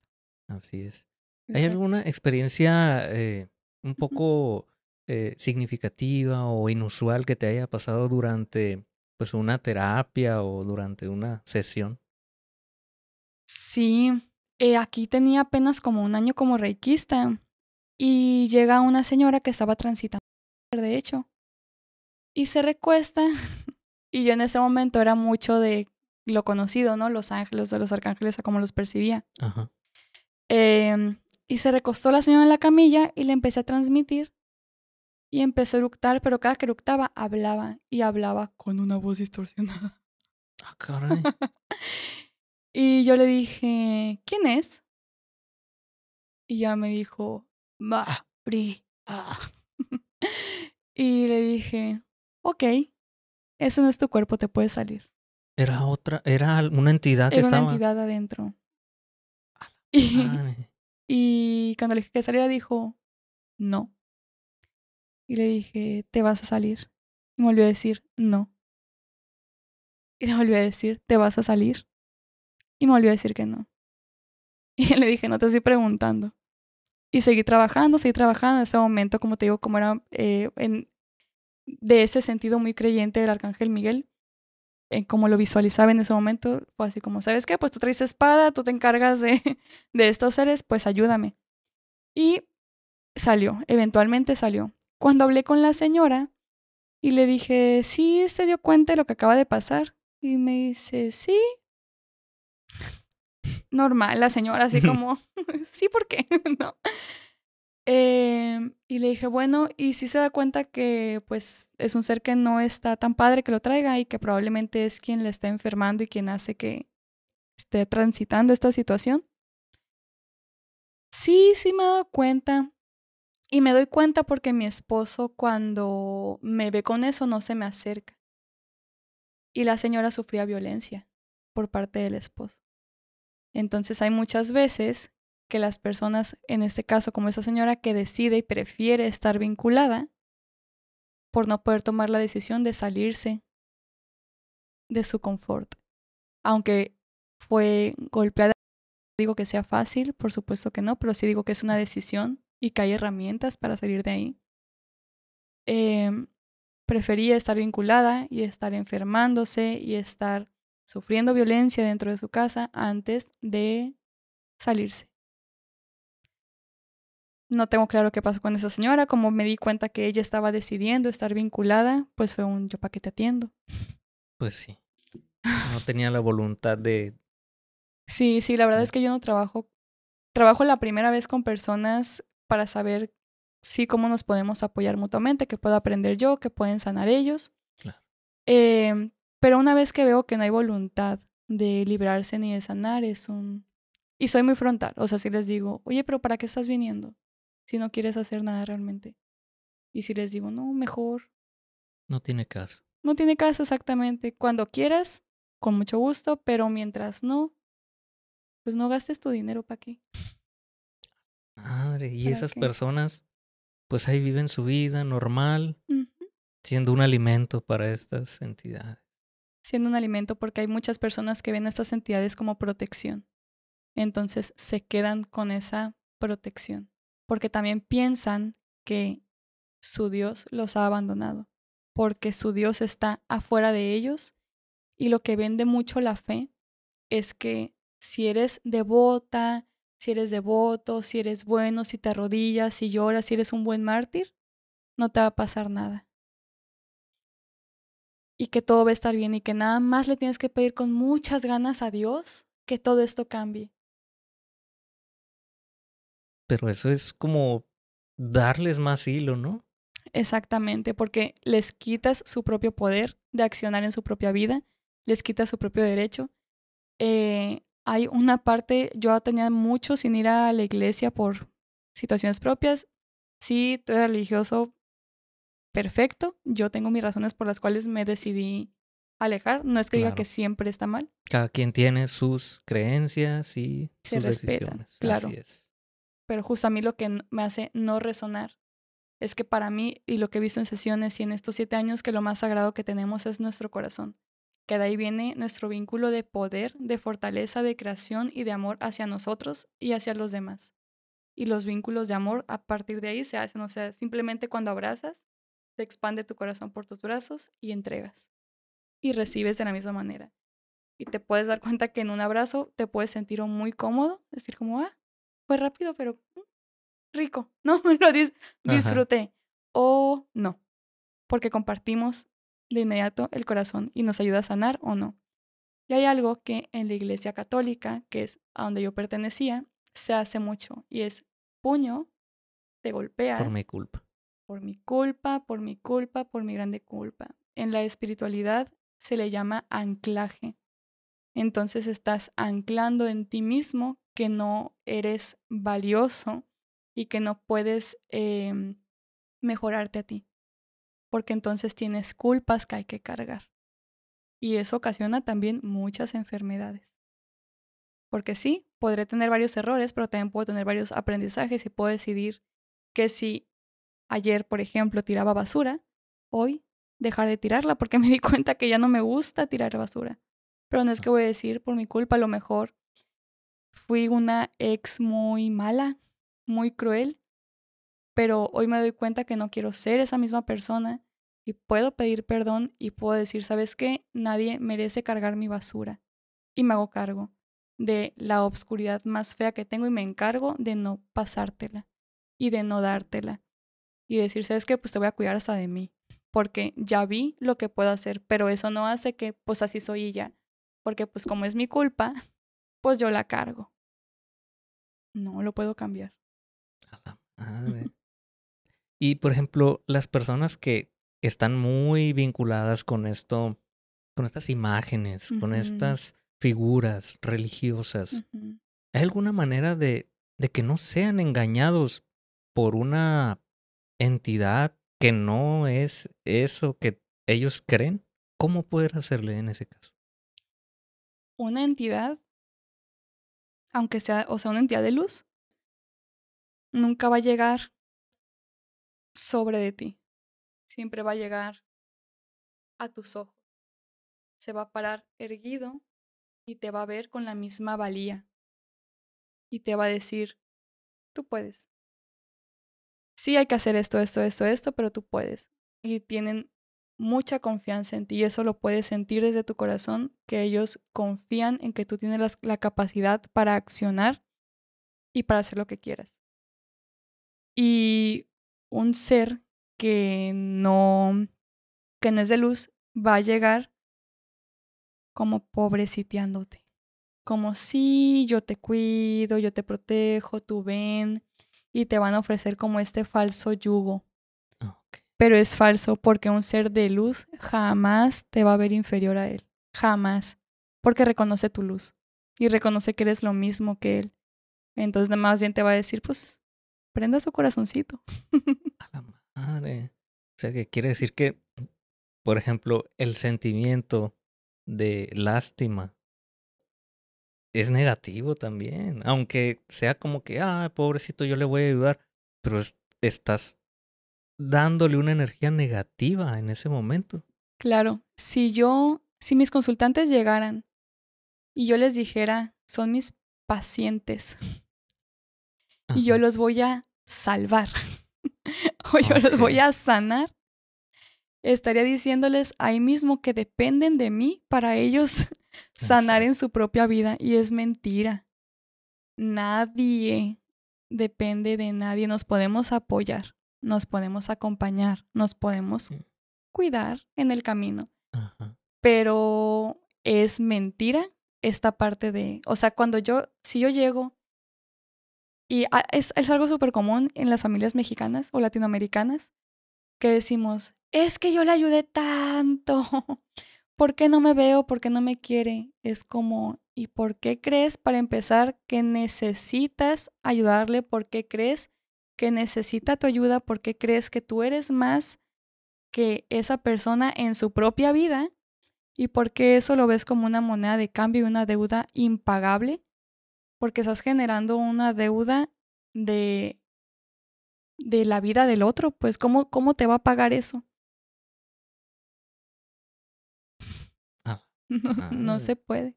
Speaker 2: Así es. ¿Hay alguna experiencia eh, un poco eh, significativa o inusual que te haya pasado durante pues una terapia o durante una sesión?
Speaker 1: Sí, eh, aquí tenía apenas como un año como reikista y llega una señora que estaba transitando, de hecho, y se recuesta. y yo en ese momento era mucho de lo conocido, ¿no? Los ángeles, de los arcángeles, a cómo los percibía. Ajá. Em, y se recostó la señora en la camilla y le empecé a transmitir. Y empezó a eructar, pero cada que eructaba hablaba y hablaba con una voz distorsionada.
Speaker 3: Ah, caray.
Speaker 1: y yo le dije, ¿quién es? Y ya me dijo, y le dije, ok, ese no es tu cuerpo, te puedes salir.
Speaker 2: Era otra, era una entidad que era Una
Speaker 1: entidad adentro. Y, y cuando le dije que saliera, dijo,
Speaker 4: no. Y le dije, te vas a salir. Y me volvió a decir, no. Y le volvió a decir, te vas a salir. Y me volvió a decir que no.
Speaker 1: Y le dije, no te estoy preguntando y seguí trabajando, seguí trabajando. En ese momento, como te digo, como era eh, en, de ese sentido muy creyente del Arcángel Miguel, en eh, cómo lo visualizaba en ese momento, fue así como, ¿sabes qué? Pues tú traes espada, tú te encargas de, de estos seres, pues ayúdame. Y salió, eventualmente salió. Cuando hablé con la señora y le dije, sí, se dio cuenta de lo que acaba de pasar. Y me dice, sí normal la señora, así como, sí, ¿por qué? ¿No? Em, y le dije, bueno, y si se da cuenta que pues es un ser que no está tan padre que lo traiga y que probablemente es quien le está enfermando y quien hace que esté transitando esta situación. Sí, sí me he dado cuenta. Y me doy cuenta porque mi esposo cuando me ve con eso no se me acerca. Y la señora sufría violencia por parte del esposo. Entonces hay muchas veces que las personas, en este caso como esa señora que decide y prefiere estar vinculada, por no poder tomar la decisión de salirse de su confort. Aunque fue golpeada, digo que sea fácil, por supuesto que no, pero sí digo que es una decisión y que hay herramientas para salir de ahí. Em, prefería estar vinculada y estar enfermándose y estar sufriendo violencia dentro de su casa antes de salirse. No tengo claro qué pasó con esa señora, como me di cuenta que ella estaba decidiendo estar vinculada, pues fue un yo pa' que te atiendo.
Speaker 2: Pues sí. No tenía la voluntad de...
Speaker 1: Sí, sí, la verdad es que yo no trabajo, trabajo la primera vez con personas para saber sí cómo nos podemos apoyar mutuamente, que puedo aprender yo, que pueden sanar ellos. Claro. Eh, pero una vez que veo que no hay voluntad de librarse ni de sanar, es un... Y soy muy frontal, o sea, si les digo, oye, pero ¿para qué estás viniendo? Si no quieres hacer nada realmente. Y si les digo, no, mejor.
Speaker 2: No tiene caso.
Speaker 1: No tiene caso exactamente. Cuando quieras, con mucho gusto, pero mientras no, pues no gastes tu dinero para qué.
Speaker 2: Madre, y esas personas, pues ahí viven su vida normal, siendo un alimento para estas entidades
Speaker 1: siendo un alimento porque hay muchas personas que ven a estas entidades como protección. Entonces se quedan con esa protección, porque también piensan que su Dios los ha abandonado, porque su Dios está afuera de ellos y lo que vende mucho la fe es que si eres devota, si eres devoto, si eres bueno, si te arrodillas, si lloras, si eres un buen mártir, no te va a pasar nada y que todo va a estar bien y que nada más le tienes que pedir con muchas ganas a Dios que todo esto cambie.
Speaker 2: Pero eso es como darles
Speaker 1: más hilo, ¿no? Exactamente, porque les quitas su propio poder de accionar en su propia vida, les quitas su propio derecho. Eh, hay una parte, yo tenía mucho sin ir a la iglesia por situaciones propias. Sí, tú religioso, perfecto, yo tengo mis razones por las cuales me decidí alejar, no es que diga que siempre está mal.
Speaker 2: Cada quien tiene sus creencias y sus decisiones. Claro.
Speaker 1: Pero justo a mí lo que me hace no resonar es que para mí y lo que he visto en sesiones y en estos siete años que lo más sagrado que tenemos es nuestro corazón, que de ahí viene nuestro vínculo de poder, de fortaleza, de creación y de amor hacia nosotros y hacia los demás. Y los vínculos de amor a partir de ahí se hacen, o sea, simplemente cuando abrazas expande tu corazón por tus brazos y entregas. Y recibes de la misma manera. Y te puedes dar cuenta que en un abrazo te puedes sentir muy cómodo, decir como, ah, fue rápido, pero mm, rico, ¿no? Lo
Speaker 4: disfruté.
Speaker 1: O no, porque compartimos de inmediato el corazón y nos ayuda a sanar o no. Y hay algo que en la iglesia católica, que es a donde yo pertenecía, se hace mucho y es puño, te golpeas. Por mi culpa por mi culpa, por mi culpa, por mi grande culpa. En la espiritualidad se le llama anclaje. Entonces estás anclando en ti mismo que no eres valioso y que no puedes em, mejorarte a ti, porque entonces tienes culpas que hay que cargar. Y eso ocasiona también muchas enfermedades. Porque sí, podré tener varios errores, pero también puedo tener varios aprendizajes y puedo decidir que si ayer, por ejemplo, tiraba basura, hoy dejar de tirarla porque me di cuenta que ya no me gusta tirar basura. Pero no es que voy a decir por mi culpa, a lo mejor fui una ex muy mala, muy cruel, pero hoy me doy cuenta que no quiero ser esa misma persona y puedo pedir perdón y puedo decir, ¿sabes qué? Nadie merece cargar mi basura y me hago cargo de la obscuridad más fea que tengo y me encargo de no pasártela y de no dártela y decir, ¿sabes qué? Pues te voy a cuidar hasta de mí, porque ya vi lo que puedo hacer, pero eso no hace que pues así soy ella. porque pues como es mi culpa, pues yo la cargo. No lo puedo cambiar.
Speaker 2: madre. y por ejemplo, las personas que están muy vinculadas con esto, con estas imágenes, con estas figuras religiosas, ¿hay alguna manera de, de que no sean engañados por una entidad que no es eso que ellos creen, ¿cómo poder
Speaker 4: hacerle en ese caso?
Speaker 1: Una entidad,
Speaker 4: aunque sea, o sea, una entidad de luz, nunca va a llegar sobre de ti.
Speaker 1: Siempre va a llegar a tus ojos. Se va a parar erguido y te va a ver con la misma valía. Y te va a decir, tú puedes sí hay que hacer esto, esto, esto, esto, pero tú puedes. Y tienen mucha confianza en ti y eso lo puedes sentir desde tu corazón, que ellos confían en que tú tienes la, capacidad para accionar y para hacer lo que quieras. Y un ser que no, que no es de luz va a llegar como pobreciteándote. Como si yo te cuido, yo te protejo, tú ven, y te van a ofrecer como este falso yugo. Ah, Pero es falso porque un ser de luz jamás te va a ver inferior a él. Jamás. Porque reconoce tu luz y reconoce que eres lo mismo que él. Entonces, más bien te va a decir, pues, prenda su corazoncito. a la
Speaker 2: madre. O sea, que quiere decir que, por ejemplo, el sentimiento de lástima es negativo también. Aunque sea como que, ah, pobrecito, yo le voy a ayudar. Pero estás dándole una energía negativa en ese momento.
Speaker 1: Claro, si yo, si mis consultantes llegaran y yo les dijera, son mis pacientes y yo los voy a salvar o yo los voy a sanar, estaría diciéndoles ahí mismo que dependen de mí para ellos sanar en su propia vida y es mentira. Nadie depende de nadie, nos podemos apoyar, nos podemos acompañar, nos podemos cuidar en el camino. Pero es mentira esta parte de, o sea, cuando yo, si yo llego, y ah, es, es algo súper común en las familias mexicanas o latinoamericanas, que decimos, es que yo le ayudé tanto, ¿por qué no me veo? ¿Por qué no me quiere? Es como, ¿y por qué crees para empezar que necesitas ayudarle? ¿Por qué crees que necesita tu ayuda? ¿Por qué crees que tú eres más que esa persona en su propia vida? ¿Y por qué eso lo ves como una moneda de cambio y una deuda impagable? Porque estás generando una deuda de, de la vida del otro.
Speaker 4: Pues, ¿cómo, ¿cómo te va a pagar eso?
Speaker 1: No, ah. se puede.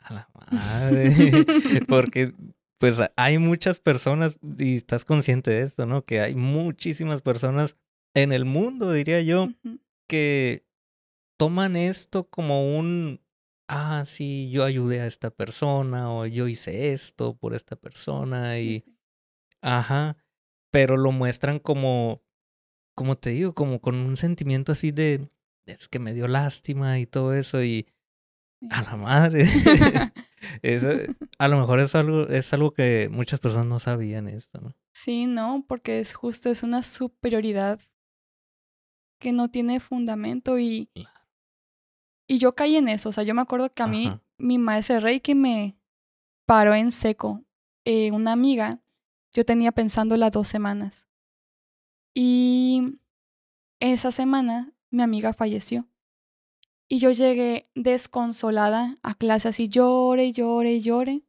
Speaker 3: A la madre.
Speaker 2: Porque pues hay muchas personas, y estás consciente de esto, ¿no? Que hay muchísimas personas en el mundo, diría yo, que toman esto como un, ah, sí, yo ayudé a esta persona o yo hice esto por esta persona y, ajá, pero lo muestran como, como te digo, como con un sentimiento así de, es que me dio lástima y todo eso y a la madre. Eh, a lo mejor es algo, es algo que muchas personas no sabían esto, ¿no?
Speaker 1: Sí, no, porque es justo, es una superioridad que no tiene fundamento y, y yo caí en eso. O sea, yo me acuerdo que a mí, mi maestra Rey que me paró en seco, eh, una amiga, yo tenía pensándola dos semanas. Y esa semana mi amiga falleció. Y yo llegué desconsolada a clase así, llore, llore, llore.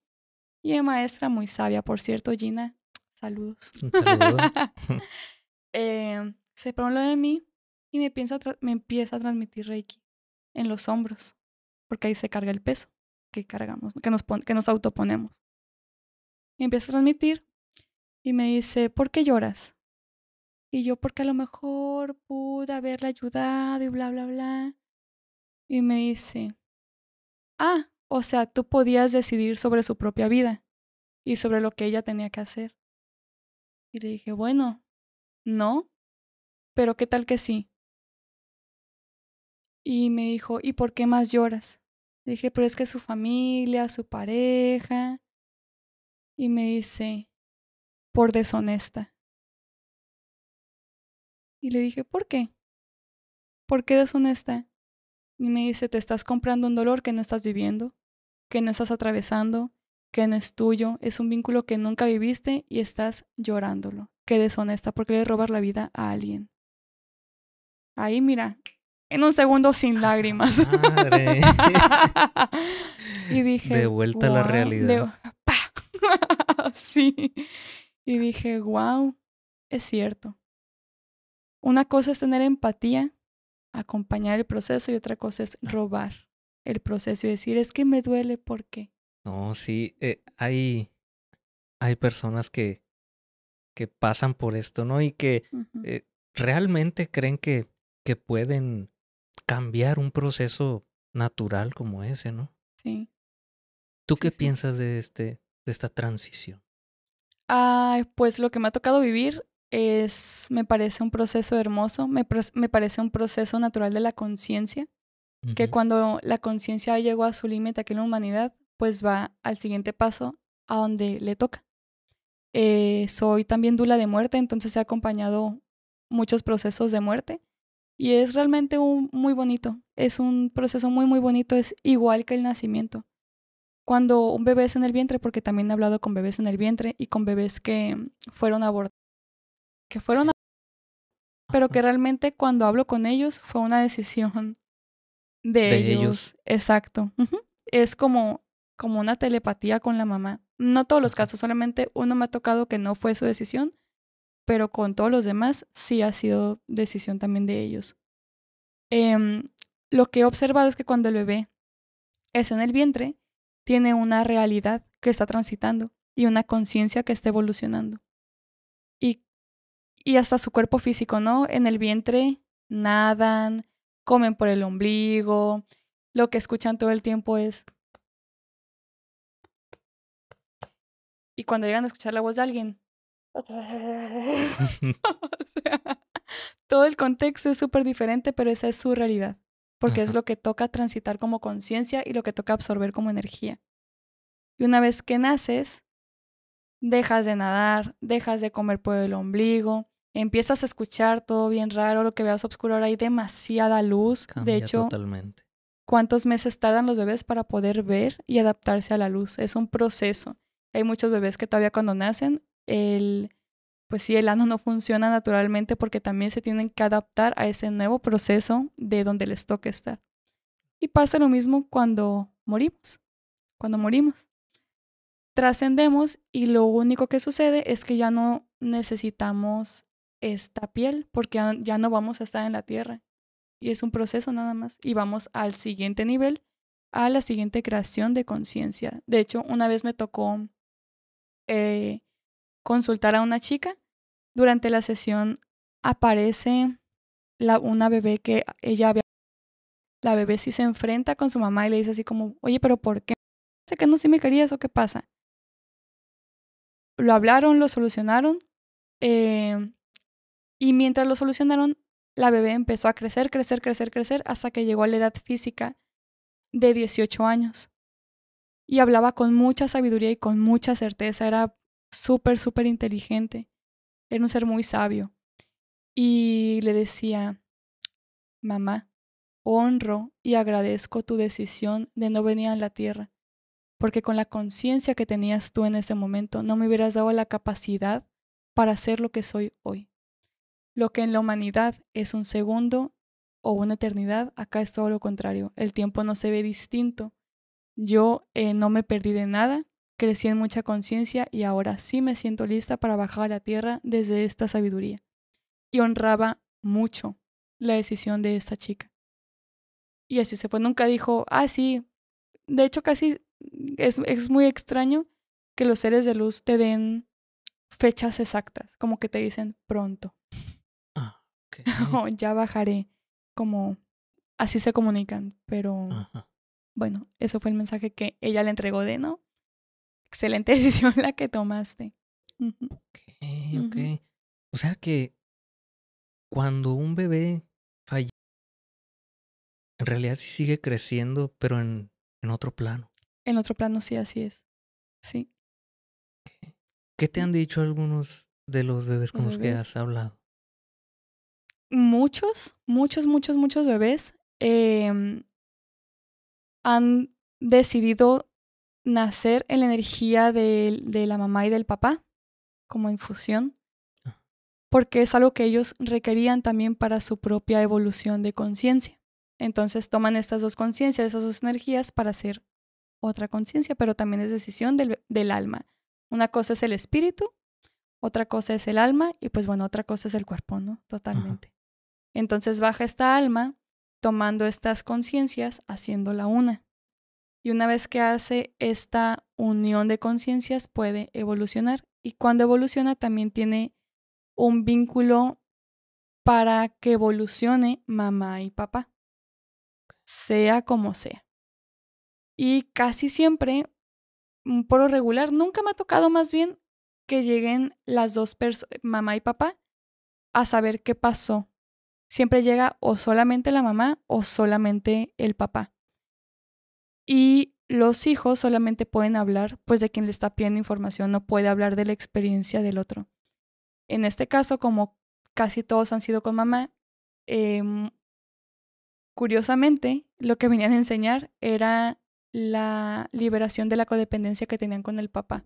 Speaker 1: Y mi maestra muy sabia, por cierto, Gina, saludos. Eh, se pone lo de mí y me, me empieza a transmitir Reiki en los hombros, porque ahí se carga el peso que cargamos, que nos, que nos autoponemos. Y empieza a transmitir y me dice, ¿por qué lloras? Y yo, porque a lo mejor pude haberle ayudado y bla, bla, bla. Y me dice, ah, o sea, tú podías decidir sobre su propia vida y sobre lo que ella tenía que hacer. Y le dije, bueno, no, pero ¿qué tal que sí? Y me dijo, ¿y por qué más lloras? Le dije, pero es que su familia, su pareja. Y me dice, por deshonesta.
Speaker 4: Y le dije, ¿por qué? ¿Por qué eres honesta?
Speaker 1: Y me dice, te estás comprando un dolor que no estás viviendo, que no estás atravesando, que no es tuyo, es un vínculo que nunca viviste y estás llorándolo. Qué deshonesta, porque le robar la vida a alguien. Ahí, mira, en un segundo sin ah, lágrimas. Madre. y dije. De vuelta a la realidad. sí. Y dije, wow, es cierto. Una cosa es tener empatía, acompañar el proceso y otra cosa es robar el proceso y decir, es que me duele porque.
Speaker 2: No, sí, eh, hay, hay personas que, que pasan por esto, ¿no? Y que eh, realmente creen que, que pueden cambiar un proceso natural como ese, ¿no? Sí. ¿Tú qué piensas de, este, de esta transición?
Speaker 1: Ah, pues lo que me ha tocado vivir es, me parece un proceso hermoso, me, parece un proceso natural de la conciencia, que cuando la conciencia llegó a su límite aquí en la humanidad, pues va al siguiente paso a donde le toca. Eh, soy también dula de muerte, entonces he acompañado muchos procesos de muerte y es realmente muy bonito, es un proceso muy, muy bonito, es igual que el nacimiento. Cuando un bebé es en el vientre, porque también he hablado con bebés en el vientre y con bebés que fueron abortados que fueron pero que realmente cuando hablo con ellos fue una decisión de, ellos. Exacto. Es como, como una telepatía con la mamá. No todos los casos, solamente uno me ha tocado que no fue su decisión, pero con todos los demás sí ha sido decisión también de ellos. Em, lo que he observado es que cuando el bebé es en el vientre, tiene una realidad que está transitando y una conciencia que está evolucionando y hasta su cuerpo físico, ¿no? En el vientre nadan, comen por el ombligo, lo que escuchan todo el tiempo es... Y cuando llegan a escuchar la voz de alguien... todo el contexto es súper diferente, pero esa es su realidad, porque es lo que toca transitar como conciencia y lo que toca absorber como energía. Y una vez que naces, dejas de nadar, dejas de comer por el ombligo, empiezas a escuchar todo bien raro, lo que veas oscuro, ahora hay demasiada luz. de hecho, ¿cuántos meses tardan los bebés para poder ver y adaptarse a la luz? Es un proceso. Hay muchos bebés que todavía cuando nacen, el, pues sí, el ano no funciona naturalmente porque también se tienen que adaptar a ese nuevo proceso de donde les toca estar. Y pasa lo mismo cuando morimos, cuando morimos. Trascendemos y lo único que sucede es que ya no necesitamos esta piel porque ya no vamos a estar en la tierra. Y es un proceso nada más. Y vamos al siguiente nivel, a la siguiente creación de conciencia. De hecho, una vez me tocó eh, consultar a una chica. Durante la sesión aparece la, una bebé que ella había... La bebé sí se enfrenta con su mamá y le dice así como, oye, pero ¿por qué? Sé que no sí me querías o qué pasa. Lo hablaron, lo solucionaron. Eh, y mientras lo solucionaron, la bebé empezó a crecer, crecer, crecer, crecer hasta que llegó a la edad física de 18 años. Y hablaba con mucha sabiduría y con mucha certeza, era súper, súper inteligente, era un ser muy sabio. Y le decía, mamá, honro y agradezco tu decisión de no venir a la tierra, porque con la conciencia que tenías tú en ese momento no me hubieras dado la capacidad para ser lo que soy hoy. Lo que en la humanidad es un segundo o una eternidad, acá es todo lo contrario. El tiempo no se ve distinto. Yo eh, no me perdí de nada, crecí en mucha conciencia y ahora sí me siento lista para bajar a la tierra desde esta sabiduría. Y honraba mucho la decisión de esta chica. Y así se fue, nunca dijo, ah, sí. De hecho, casi es muy extraño que los seres de luz te den fechas exactas, como que te dicen pronto ya bajaré, como así se comunican, pero bueno, eso fue el mensaje que ella le entregó de, ¿no? Excelente decisión la que tomaste.
Speaker 4: Ok,
Speaker 3: ok. O sea que
Speaker 2: cuando un bebé falla, en realidad sí sigue creciendo, pero en, otro plano.
Speaker 1: En otro plano sí, así es. Sí.
Speaker 2: ¿Qué te han dicho algunos de los bebés con los, que has hablado?
Speaker 1: muchos, muchos, muchos, muchos bebés em, han decidido nacer en la energía de, la mamá y del papá, como infusión, ah. porque es algo que ellos requerían también para su propia evolución de conciencia. Entonces toman estas dos conciencias, esas dos energías para hacer otra conciencia, pero también es decisión del, alma. Una cosa es el espíritu, otra cosa es el alma y pues bueno, otra cosa es el cuerpo, ¿no? Totalmente. Entonces baja esta alma, tomando estas conciencias, haciéndola una. Y una vez que hace esta unión de conciencias, puede evolucionar. Y cuando evoluciona, también tiene un vínculo para que evolucione mamá y papá, sea como sea. Y casi siempre, mm, por lo regular, nunca me ha tocado más bien que lleguen las dos personas, mamá y papá, a saber qué pasó siempre llega o solamente la mamá o solamente el papá. Y los hijos solamente pueden hablar pues de quien le está pidiendo información, no puede hablar de la experiencia del otro. En este caso, como casi todos han sido con mamá, em, curiosamente lo que venían a enseñar era la liberación de la codependencia que tenían con el papá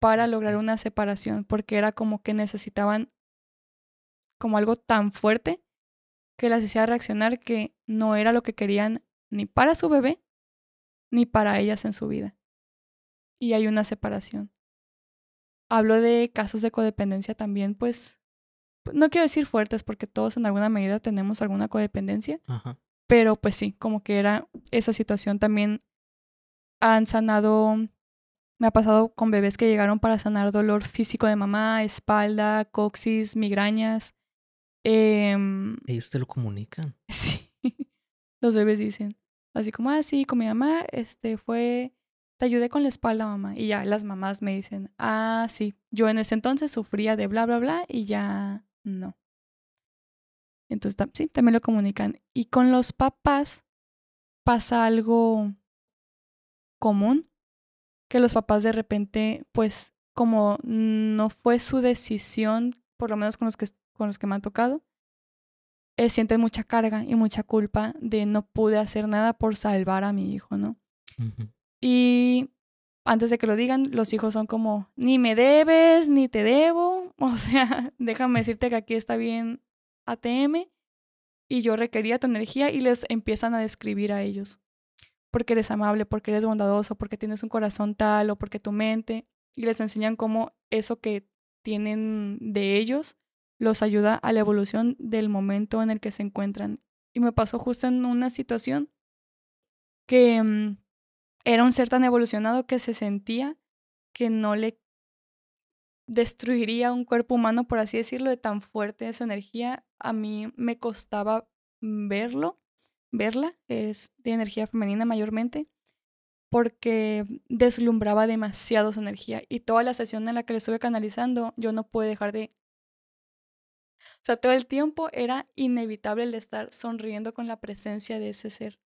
Speaker 1: para lograr una separación, porque era como que necesitaban como algo tan fuerte que las hacía reaccionar que no era lo que querían ni para su bebé ni para ellas en su vida. Y hay una separación. Hablo de casos de codependencia también, pues no quiero decir fuertes porque todos en alguna medida tenemos alguna codependencia, pero pues sí, como que era esa situación también han sanado, me ha pasado con bebés que llegaron para sanar dolor físico de mamá, espalda, coxis, migrañas, Em,
Speaker 2: Ellos te lo comunican. Sí.
Speaker 1: Los bebés dicen, así como, ah, sí, con mi mamá, este, fue, te ayudé con la espalda, mamá. Y ya las mamás me dicen, ah, sí, yo en ese entonces sufría de bla, bla, bla, y ya no. Entonces, sí, también lo comunican. Y con los papás pasa algo común, que los papás de repente, pues, como no fue su decisión, por lo menos con los que con los que me han tocado, eh, sienten mucha carga y mucha culpa de no pude hacer nada por salvar a mi hijo, ¿no? Y antes de que lo digan, los hijos son como, ni me debes, ni te debo, o sea, déjame decirte que aquí está bien ATM y yo requería tu energía y les empiezan a describir a ellos, porque eres amable, porque eres bondadoso, porque tienes un corazón tal o porque tu mente, y les enseñan cómo eso que tienen de ellos los ayuda a la evolución del momento en el que se encuentran. Y me pasó justo en una situación que mm, era un ser tan evolucionado que se sentía que no le destruiría un cuerpo humano, por así decirlo, de tan fuerte su energía. A mí me costaba verlo, verla, es de energía femenina mayormente, porque deslumbraba demasiado su energía. Y toda la sesión en la que le estuve canalizando, yo no pude dejar de o sea, todo el tiempo era inevitable el estar sonriendo con la presencia de ese ser.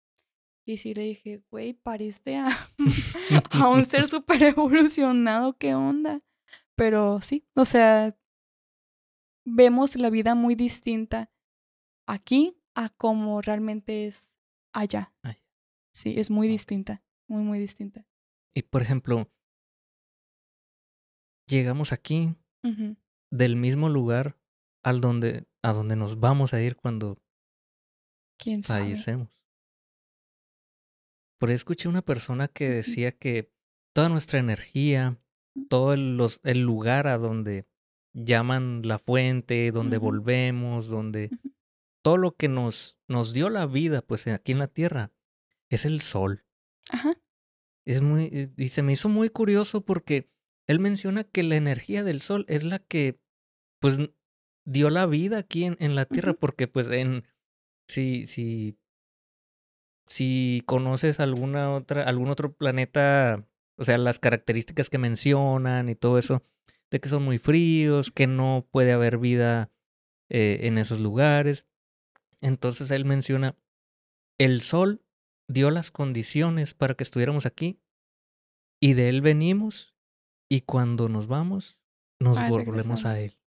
Speaker 1: Y sí le dije, güey, pariste a, a un ser súper evolucionado, ¿qué onda? Pero sí, o sea, vemos la vida muy distinta aquí a como realmente es allá. Sí, es muy distinta, muy, muy distinta.
Speaker 2: Y por ejemplo, llegamos aquí del mismo lugar, a donde nos vamos a ir cuando
Speaker 4: fallecemos.
Speaker 2: Por ahí escuché una persona que decía que toda nuestra energía, mm. todo el, los, el lugar a donde llaman la fuente, donde volvemos, donde todo lo que nos, nos dio la vida, pues eh, aquí en la tierra, es el sol. Ajá. Es muy, eh, y se me hizo muy curioso porque él menciona que la energía del sol es la que, pues, dio la vida aquí en, la tierra, porque pues en si, si, si conoces alguna otra, algún otro planeta, o sea, las características que mencionan y todo eso, de que son muy fríos, que no puede haber vida eh, en esos lugares. Entonces él menciona, el sol dio las condiciones para que estuviéramos aquí y de él venimos y cuando nos vamos nos ah, volvemos a él.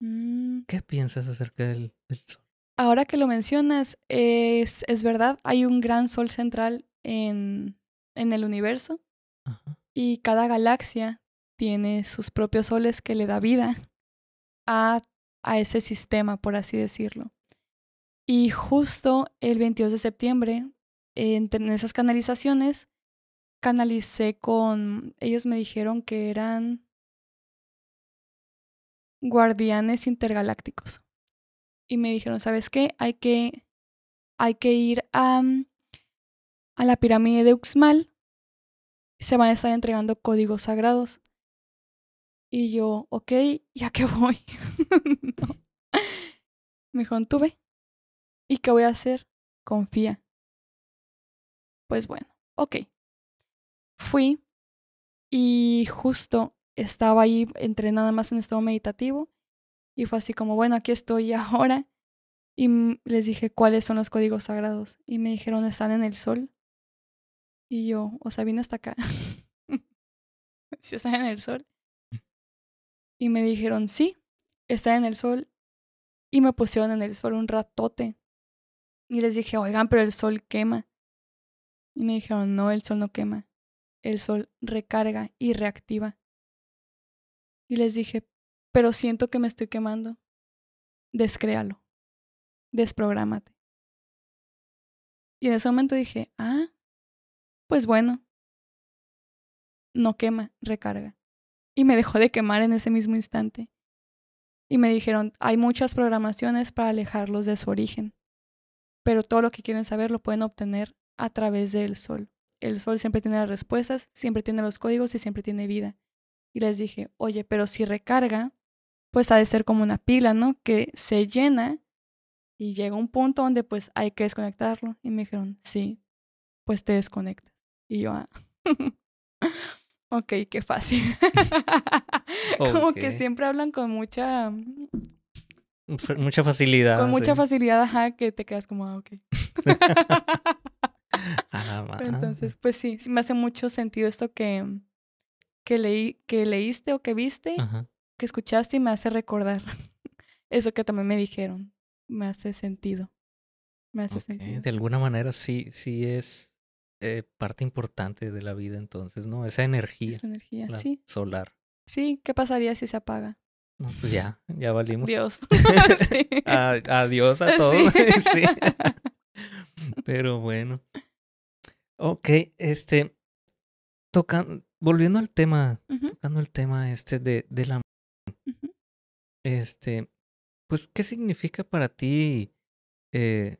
Speaker 1: Mm.
Speaker 3: ¿Qué
Speaker 2: piensas acerca del, sol?
Speaker 1: Ahora que lo mencionas, es, es verdad, hay un gran sol central en, en el universo y cada galaxia tiene sus propios soles que le da vida a, a ese sistema, por así decirlo. Y justo el 22 de septiembre, en esas canalizaciones, canalicé con, ellos me dijeron que eran guardianes intergalácticos. Y me dijeron, ¿sabes qué? Hay que, hay que ir a, a la pirámide de Uxmal. Se van a estar entregando códigos sagrados. Y yo, ok, ¿ya qué voy?
Speaker 4: Me dijeron, tú ¿Y qué voy a hacer?
Speaker 1: Confía. Pues bueno, ok. Fui y justo estaba ahí, entrenada más en estado meditativo y fue así como, bueno, aquí estoy ahora. Y les dije, ¿cuáles son los códigos sagrados? Y me dijeron, están en el sol. Y yo, o sea, vine hasta acá.
Speaker 4: ¿Sí están en el sol?
Speaker 1: Y me dijeron, sí, están en el sol. Y me pusieron en el sol un ratote. Y les dije, oigan, pero el sol quema. Y me dijeron, no, el sol no quema. El sol recarga y
Speaker 4: reactiva. Y les dije, pero siento que me estoy quemando. Descréalo. Desprográmate. Y en ese momento dije, ah, pues bueno. No quema,
Speaker 1: recarga. Y me dejó de quemar en ese mismo instante. Y me dijeron, hay muchas programaciones para alejarlos de su origen, pero todo lo que quieren saber lo pueden obtener a través del sol. El sol siempre tiene las respuestas, siempre tiene los códigos y siempre tiene vida y les dije, oye, pero si recarga, pues ha de ser como una pila, ¿no? Que se llena y llega un punto donde pues hay que desconectarlo. Y me dijeron, sí, pues te desconectas. Y yo, ah, ok, qué fácil.
Speaker 2: como que
Speaker 1: siempre hablan con mm, mucha...
Speaker 2: Mucha facilidad. Con mucha
Speaker 1: facilidad, ajá, que te quedas como, ah, ok.
Speaker 2: Ah, entonces,
Speaker 1: pues sí, me hace mucho sentido esto que, mm, que, leí, que leíste o que viste, que escuchaste y me hace recordar. Eso que también me dijeron. Me hace sentido. Me hace De
Speaker 2: alguna manera sí, sí es eh, parte importante de la vida entonces, ¿no? Esa energía. Esa energía, sí. Solar.
Speaker 1: Sí, ¿qué pasaría si se apaga?
Speaker 2: pues ya, ya valimos. Dios. adiós a todos. Pero bueno. Ok, este, tocando volviendo al tema, tocando el tema este de, de la... Este, pues, ¿qué significa para ti? Eh,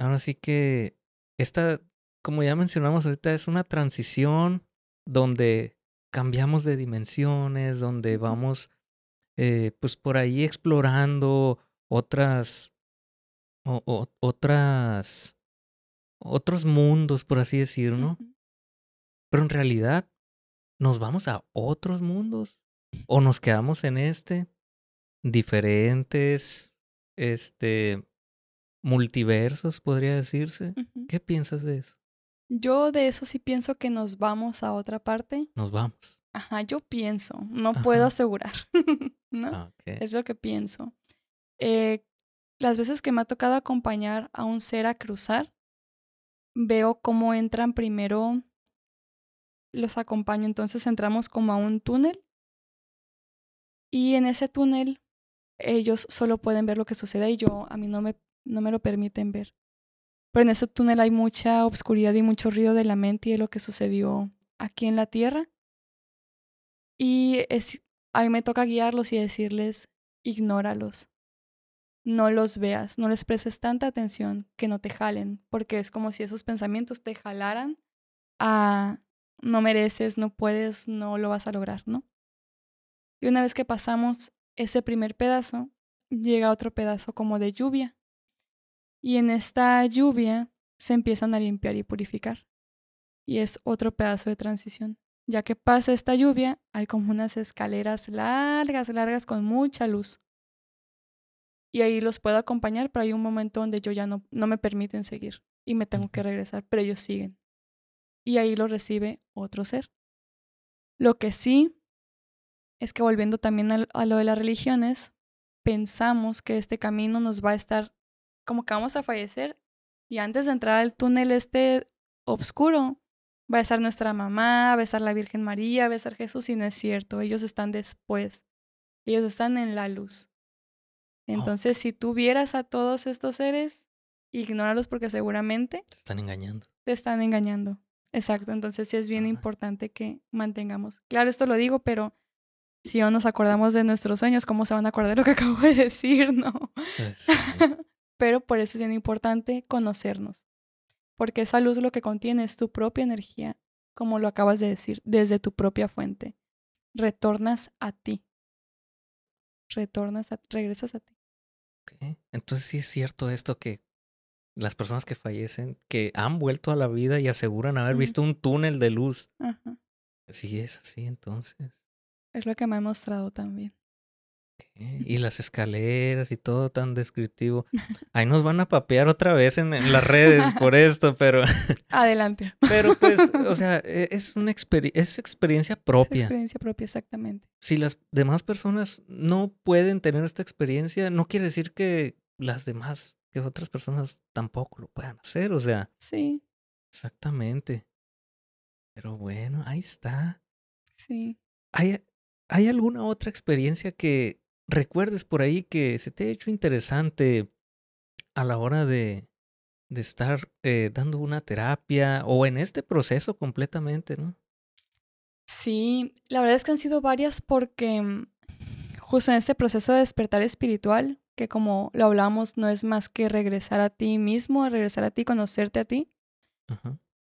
Speaker 2: ahora sí que esta, como ya mencionamos ahorita, es una transición donde cambiamos de dimensiones, donde vamos, eh, pues, por ahí explorando otras, o, o, otras, otros mundos, por así decir, ¿no? Pero en realidad nos vamos a otros mundos o nos quedamos en este diferentes este multiversos podría decirse. ¿Qué piensas de eso?
Speaker 1: Yo de eso sí pienso que nos vamos a otra parte. Nos vamos. Ajá, yo pienso, no puedo asegurar, ¿no? Ah, es lo que pienso. Eh, las veces que me ha tocado acompañar a un ser a cruzar, veo cómo entran primero los acompaño. Entonces entramos como a un túnel y en ese túnel ellos solo pueden ver lo que sucede y yo a mí no me, no me lo permiten ver. Pero en ese túnel hay mucha obscuridad y mucho ruido de la mente y de lo que sucedió aquí en la Tierra. Y es, a mí me toca guiarlos y decirles, ignóralos. No los veas, no les prestes tanta atención que no te jalen, porque es como si esos pensamientos te jalaran a no mereces, no puedes, no lo vas a lograr, ¿no? Y una vez que pasamos ese primer pedazo, llega otro pedazo como de lluvia. Y en esta lluvia se empiezan a limpiar y purificar. Y es otro pedazo de transición. Ya que pasa esta lluvia, hay como unas escaleras largas, largas con mucha luz. Y ahí los puedo acompañar, pero hay un momento donde yo ya no, no me permiten seguir y me tengo que regresar, pero ellos siguen y ahí lo recibe otro ser. Lo que sí es que volviendo también a lo de las religiones, pensamos que este camino nos va a estar como que vamos a fallecer y antes de entrar al túnel este oscuro, va a estar nuestra mamá, va a estar la Virgen María, va a estar Jesús y no es cierto, ellos están después, ellos están en la luz. Entonces, si tú vieras a todos estos seres, ignóralos porque seguramente... Te
Speaker 2: están engañando.
Speaker 1: Te están engañando. Exacto, entonces sí es bien importante que mantengamos. Claro, esto lo digo, pero si no nos acordamos de nuestros sueños, ¿cómo se van a acordar de lo que acabo de decir? No. pero por eso es bien importante conocernos, porque esa luz lo que contiene es tu propia energía, como lo acabas de decir, desde tu propia fuente. Retornas a ti. Retornas a, regresas a ti.
Speaker 2: Entonces sí es cierto esto que las personas que fallecen que han vuelto a la vida y aseguran haber visto un túnel de luz. Ajá. Sí, es así entonces.
Speaker 1: Es lo que me ha mostrado también.
Speaker 2: Y las escaleras y todo tan descriptivo. Ahí nos van a papear otra vez en, las redes por esto, pero... Adelante. Pero pues, o sea, e, es una es experiencia propia. Es
Speaker 1: experiencia propia, exactamente.
Speaker 2: Si las demás personas no pueden tener esta experiencia, no quiere decir que las demás que otras personas tampoco lo puedan hacer, o sea. Sí. Exactamente. Pero bueno, ahí está. Sí. ¿Hay, ¿Hay alguna otra experiencia que recuerdes por ahí que se te ha hecho interesante a la hora de, de estar eh, dando una terapia o en este proceso completamente, ¿no?
Speaker 1: Sí, la verdad es que han sido varias porque mm, justo en este proceso de despertar espiritual que como lo hablamos, no es más que regresar a ti mismo, a regresar a ti, conocerte a ti.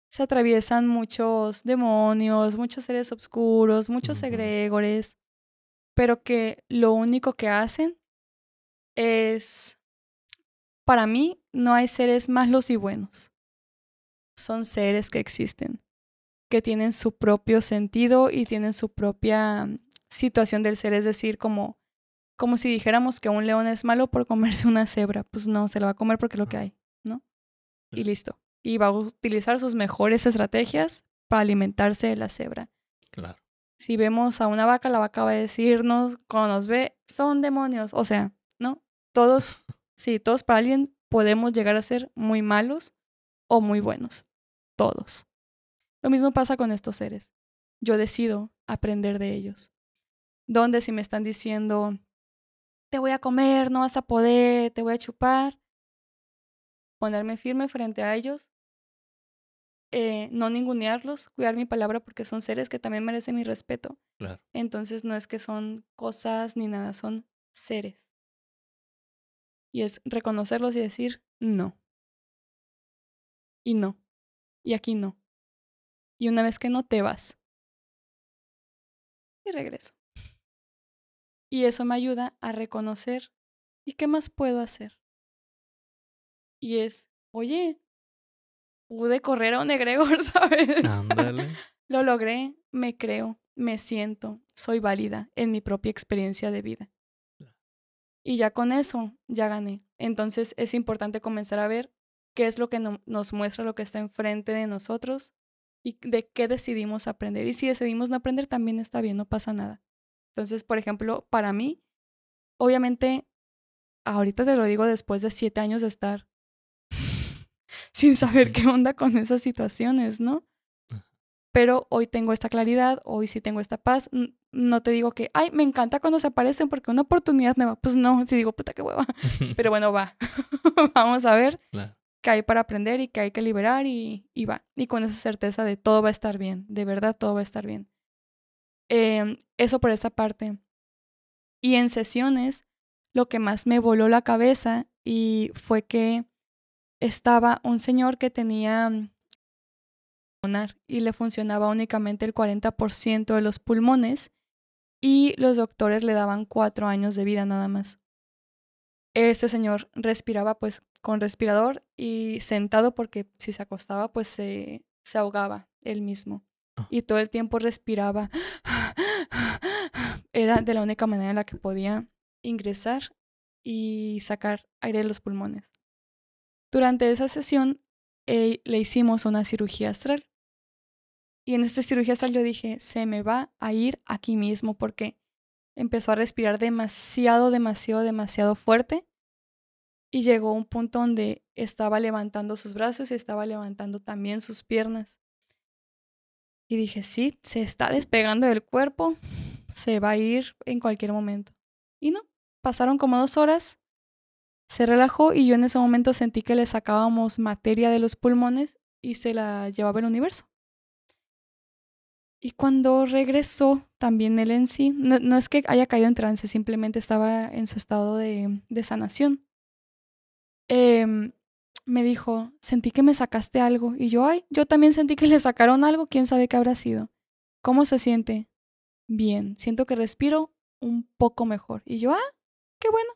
Speaker 1: Se atraviesan muchos demonios, muchos seres oscuros, muchos egregores, pero que lo único que hacen es, para mí, no hay seres malos y buenos. Son seres que existen, que tienen su propio sentido y tienen su propia mm, situación del ser, es decir, como como si dijéramos que un león es malo por comerse una cebra. Pues no, se la va a comer porque es lo que hay, ¿no? Y listo. Y va a utilizar sus mejores estrategias para alimentarse de la cebra. Claro. Si vemos a una vaca, la vaca va a decirnos, cuando nos ve, son demonios. O sea, ¿no? Todos, sí, todos para alguien podemos llegar a ser muy malos o muy buenos. Todos. Lo mismo pasa con estos seres. Yo decido aprender de ellos. Donde si me están diciendo, te voy a comer, no vas a poder, te voy a chupar. Ponerme firme frente a ellos, eh, no ningunearlos, cuidar mi palabra porque son seres que también merecen mi respeto. Entonces no es que son cosas ni nada, son seres.
Speaker 4: Y es reconocerlos y decir no. Y no. Y aquí no. Y una vez que no te vas. Y regreso. Y eso me ayuda a reconocer, ¿y qué más
Speaker 1: puedo hacer? Y es, oye, pude correr a un egregor, ¿sabes? Lo logré, me creo, me siento, soy válida en mi propia experiencia de vida. Y ya con eso, ya gané. Entonces es importante comenzar a ver qué es lo que nos muestra lo que está enfrente de nosotros y de qué decidimos aprender. Y si decidimos no aprender, también está bien, no pasa nada. Entonces, por ejemplo, para mí, obviamente, ahorita te lo digo después de siete años de estar sin saber qué onda con esas situaciones, ¿no? Pero hoy tengo esta claridad, hoy sí tengo esta paz. No te digo que, ay, me encanta cuando se aparecen porque una oportunidad me va. Pues no, si digo, puta, qué hueva. Pero bueno, va. Vamos a ver qué hay para aprender y qué hay que liberar y, y va. Y con esa certeza de todo va a estar bien, de verdad todo va a estar bien. Em, eso por esta parte. Y en sesiones, lo que más me voló la cabeza y fue que estaba un señor que tenía mm, y le funcionaba únicamente el 40% de los pulmones y los doctores le daban cuatro años de vida nada más. Este señor respiraba pues con respirador y sentado porque si se acostaba pues se, se ahogaba él mismo y todo el tiempo respiraba. Era de la única manera en la que podía ingresar y sacar aire de los pulmones. Durante esa sesión eh, le hicimos una cirugía astral. Y en esta cirugía astral yo dije, se me va a ir aquí mismo porque empezó a respirar demasiado, demasiado, demasiado fuerte. Y llegó a un punto donde estaba levantando sus brazos y estaba levantando también sus piernas. Y dije, sí, se está despegando del cuerpo, se va a ir en cualquier momento. Y no, pasaron como dos horas, se relajó y yo en ese momento sentí que le sacábamos materia de los pulmones y se la llevaba el universo. Y cuando regresó, también él en sí, no, es que haya caído en trance, simplemente estaba en su estado de, de sanación. Eh, me dijo, sentí que me sacaste algo. Y yo, ay, yo también sentí que le sacaron algo, quién sabe qué habrá sido. ¿Cómo se siente? Bien, siento que respiro un poco mejor. Y yo, ah, qué bueno.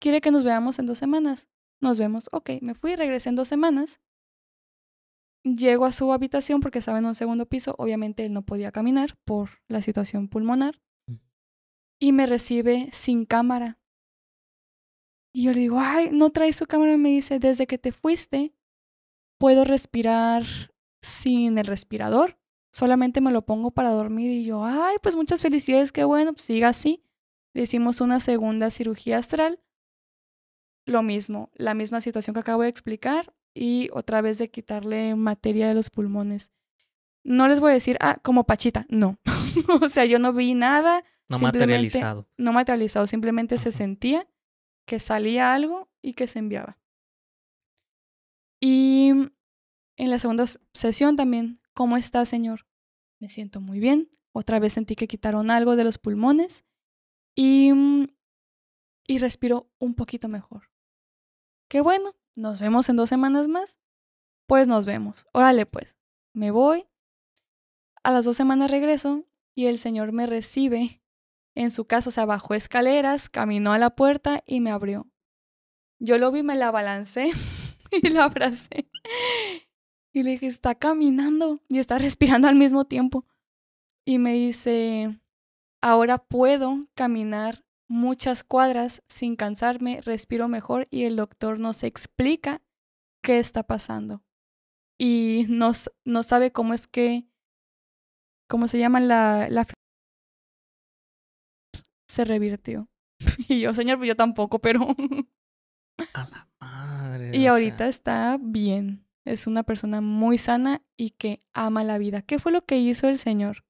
Speaker 1: Quiere que nos veamos en dos semanas. Nos vemos. Ok, me fui, regresé en dos semanas. Llego a su habitación porque estaba en un segundo piso. Obviamente él no podía caminar por la situación pulmonar. Mm. Y me recibe sin cámara. Y yo le digo, ay, no trae su cámara. Y me dice, desde que te fuiste, puedo respirar sin el respirador. Solamente me lo pongo para dormir. Y yo, ay, pues muchas felicidades, qué bueno, pues siga así. Le hicimos una segunda cirugía astral. Lo mismo, la misma situación que acabo de explicar y otra vez de quitarle materia de los pulmones. No les voy a decir, ah, como Pachita, no. o sea, yo no vi nada. No materializado. No materializado, simplemente se sentía que salía algo y que se enviaba. Y mm, en la segunda sesión también, ¿cómo está Señor? Me siento muy bien. Otra vez sentí que quitaron algo de los pulmones y, mm, y respiro un poquito mejor. Qué bueno, nos vemos en dos semanas más. Pues nos vemos. Órale, pues, me voy. A las dos semanas regreso y el Señor me recibe en su caso se bajó escaleras, caminó a la puerta y me abrió. Yo lo vi, me la balancé y la abracé. Y le dije, está caminando y está respirando al mismo tiempo. Y me dice, ahora puedo caminar muchas cuadras sin cansarme, respiro mejor y el doctor nos explica qué está pasando. Y no, no sabe cómo es que, cómo se llama la, la se revirtió. Y yo, señor, pues yo tampoco, pero... A
Speaker 4: la madre. Y ahorita
Speaker 1: está bien. Es una persona muy sana y que ama la vida. ¿Qué fue lo que hizo el señor?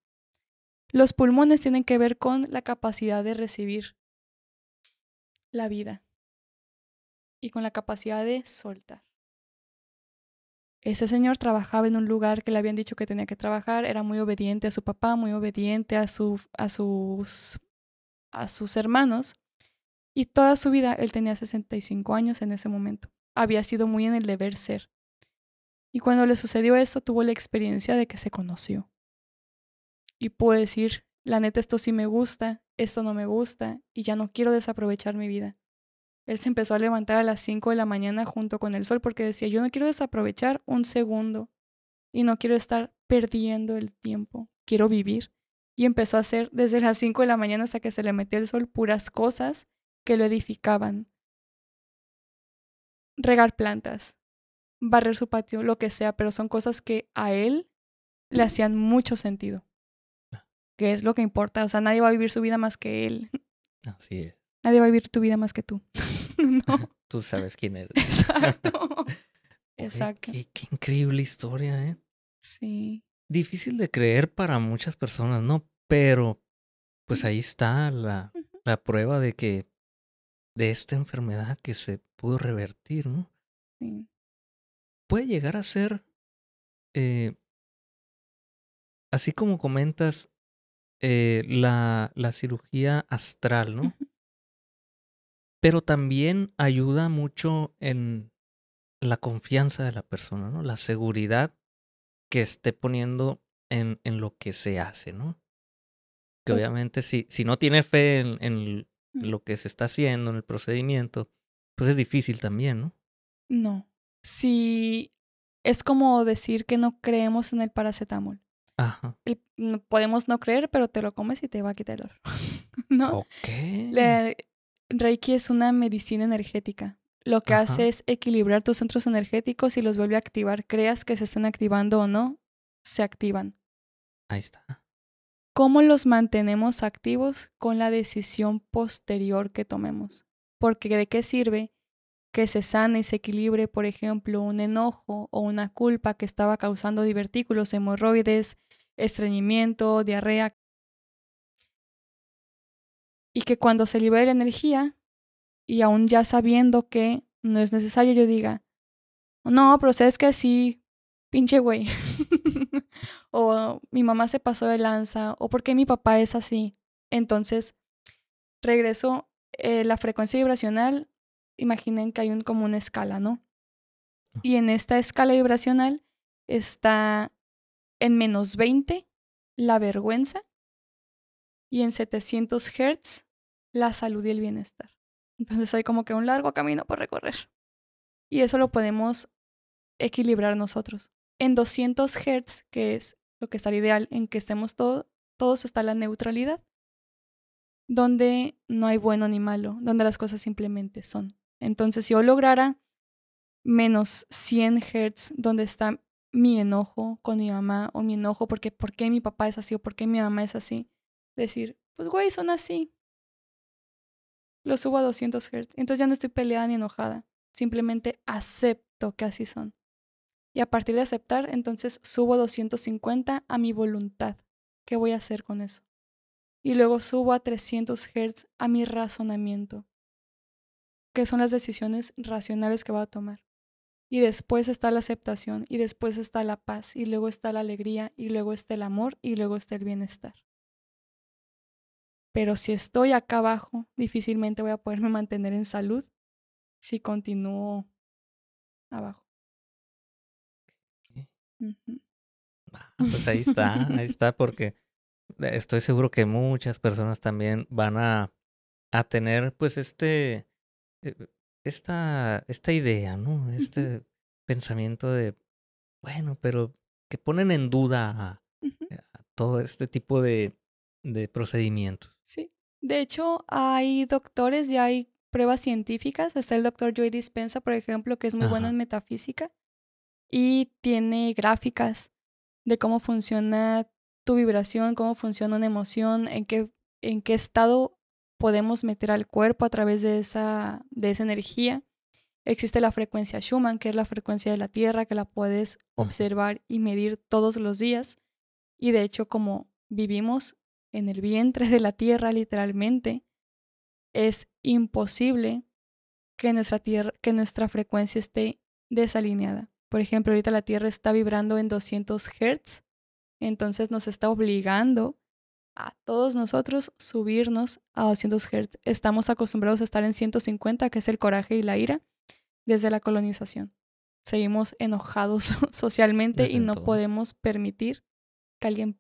Speaker 1: Los pulmones tienen que ver con la capacidad de recibir la vida y con la capacidad de soltar. Ese señor trabajaba en un lugar que le habían dicho que tenía que trabajar, era muy obediente a su papá, muy obediente a, su, a sus a sus hermanos y toda su vida él tenía 65 años en ese momento. Había sido muy en el deber ser. Y cuando le sucedió esto, tuvo la experiencia de que se conoció. Y pudo decir, la neta, esto sí me gusta, esto no me gusta, y ya no quiero desaprovechar mi vida. Él se empezó a levantar a las 5 de la mañana junto con el sol porque decía, yo no quiero desaprovechar un segundo y no quiero estar perdiendo el tiempo, quiero vivir y empezó a hacer desde las 5 de la mañana hasta que se le metió el sol puras cosas que lo edificaban. Regar plantas, barrer su patio, lo que sea, pero son cosas que a él le hacían mucho sentido. Ah. Que es lo que importa. O sea, nadie va a vivir su vida más que él. Así es. Nadie va a vivir tu vida más que tú. no.
Speaker 2: Tú sabes quién eres.
Speaker 1: Exacto. Exacto.
Speaker 3: Qué,
Speaker 2: qué, increíble historia,
Speaker 3: ¿eh? Sí
Speaker 2: difícil de creer para muchas personas, ¿no? Pero pues ahí está la, prueba de que de esta enfermedad que se pudo revertir, ¿no? Sí. Puede llegar a ser, eh así como comentas, eh, la, cirugía astral, ¿no? Pero también ayuda mucho en la confianza de la persona, ¿no? La seguridad que esté poniendo en, lo que se hace, ¿no? Que obviamente si, si no tiene fe en, mm. lo que se está haciendo, en el procedimiento, pues es difícil también, ¿no?
Speaker 1: No. Si es como decir que no creemos en el paracetamol. Ajá. podemos no creer, pero te lo comes y te va a quitar el dolor. ¿No?
Speaker 3: Ok.
Speaker 1: Reiki es una medicina energética lo que hace es equilibrar tus centros energéticos y los vuelve a activar. Creas que se estén activando o no, se activan. Ahí está. ¿Cómo los mantenemos activos con la decisión posterior que tomemos? Porque ¿de qué sirve que se sane y se equilibre, por ejemplo, un enojo o una culpa que estaba causando divertículos, hemorroides, estreñimiento, diarrea? Y que cuando se libere la energía, y aún ya sabiendo que no es necesario, yo diga, no, pero es que sí, pinche güey. o mi mamá se pasó de lanza, o porque mi papá es así. Entonces, regreso eh, la frecuencia vibracional, imaginen que hay un, como una escala, ¿no? Ah. Y en esta escala vibracional está en menos 20 la vergüenza y en 700 Hz la salud y el bienestar. Entonces hay como que un largo camino por recorrer. Y eso lo podemos equilibrar nosotros. En 200 Hz, que es lo que está ideal, en que estemos todo, todos, está la neutralidad, donde no hay bueno ni malo, donde las cosas simplemente son. Entonces, si yo lograra menos 100 Hz, donde está mi enojo con mi mamá o mi enojo porque por mi papá es así o porque mi mamá es así, decir, pues güey, son así, lo subo a 200 Hz. Entonces ya no estoy peleada ni enojada. Simplemente acepto que así son. Y a partir de aceptar, entonces subo a 250 a mi voluntad. ¿Qué voy a hacer con eso? Y luego subo a 300 Hz a mi razonamiento, que son las decisiones racionales que voy a tomar. Y después está la aceptación, y después está la paz, y luego está la alegría, y luego está el amor, y luego está el bienestar. Pero si estoy acá abajo, difícilmente voy a poderme mantener en salud
Speaker 4: si continúo abajo. Ah, pues
Speaker 2: ahí está, ahí está, porque estoy seguro que muchas personas también van a, tener pues este, eh, esta, esta idea, ¿no? Este pensamiento de, bueno, pero que ponen en duda todo este tipo de procedimientos.
Speaker 1: Sí. De hecho, hay doctores y hay pruebas científicas. Está el doctor Joy Dispensa, por ejemplo, que es muy bueno en metafísica y tiene gráficas de cómo funciona tu vibración, cómo funciona una emoción, en qué, en qué estado podemos meter al cuerpo a través de esa, de esa energía. Existe la frecuencia Schumann, que es la frecuencia de la Tierra, que la puedes observar y medir todos los días. Y de hecho, como vivimos en el vientre de la tierra literalmente, es imposible que nuestra, que nuestra frecuencia esté desalineada. Por ejemplo, ahorita la Tierra está vibrando en 200 Hz, entonces nos está obligando a todos nosotros subirnos a 200 Hz. Estamos acostumbrados a estar en 150, que es el coraje y la ira, desde la colonización. Seguimos enojados socialmente y no podemos permitir que alguien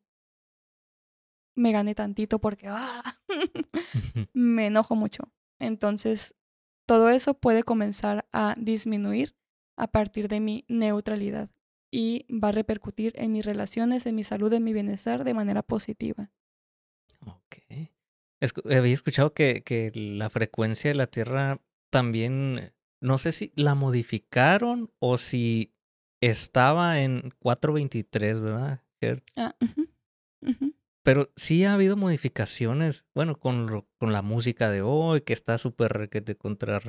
Speaker 1: me gane tantito porque ah, me enojo mucho. Entonces, todo eso puede comenzar a disminuir a partir de mi neutralidad y va a repercutir en mis relaciones, en mi salud, en mi bienestar de manera positiva.
Speaker 2: Ok. había escuchado que, que la frecuencia de la Tierra también, no sé si la modificaron o si estaba en 423, ¿verdad? Ah, pero sí ha habido modificaciones, bueno, con, con la música de hoy, que está súper que te contra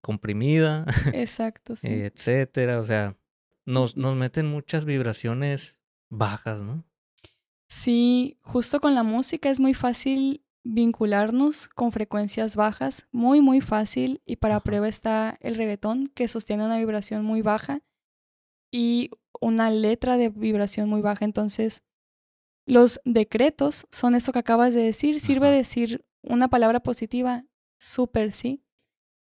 Speaker 2: comprimida.
Speaker 1: Exacto, sí.
Speaker 2: Etcétera, o sea, nos, nos meten muchas vibraciones bajas, ¿no?
Speaker 1: Sí, justo con la música es muy fácil vincularnos con frecuencias bajas, muy, muy fácil. Y para prueba está el reggaetón, que sostiene una vibración muy baja y una letra de vibración muy baja. Entonces, los decretos son esto que acabas de decir. Sirve decir una palabra positiva, súper sí.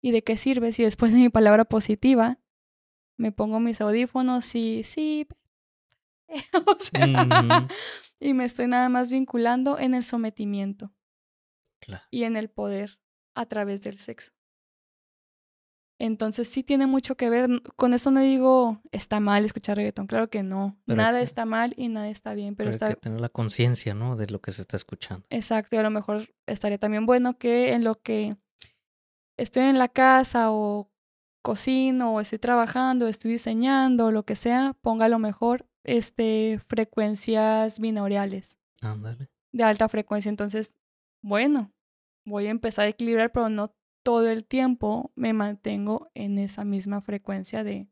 Speaker 1: ¿Y de qué sirve si después de mi palabra positiva me pongo mis audífonos y sí? y me estoy nada más vinculando en el sometimiento y en el poder a través del sexo. Entonces sí tiene mucho que ver. Con eso no digo está mal escuchar reggaetón, claro que no. nada está mal y nada está bien, pero, está... Hay que
Speaker 2: tener la conciencia, ¿no? De lo que se está escuchando.
Speaker 1: Exacto, y a lo mejor estaría también bueno que en lo que estoy en la casa o cocino o estoy trabajando, estoy diseñando, lo que sea, ponga a lo mejor este, frecuencias binaureales. Ándale. De alta frecuencia. Entonces, bueno, voy a empezar a equilibrar, pero no todo el tiempo me mantengo en esa misma frecuencia de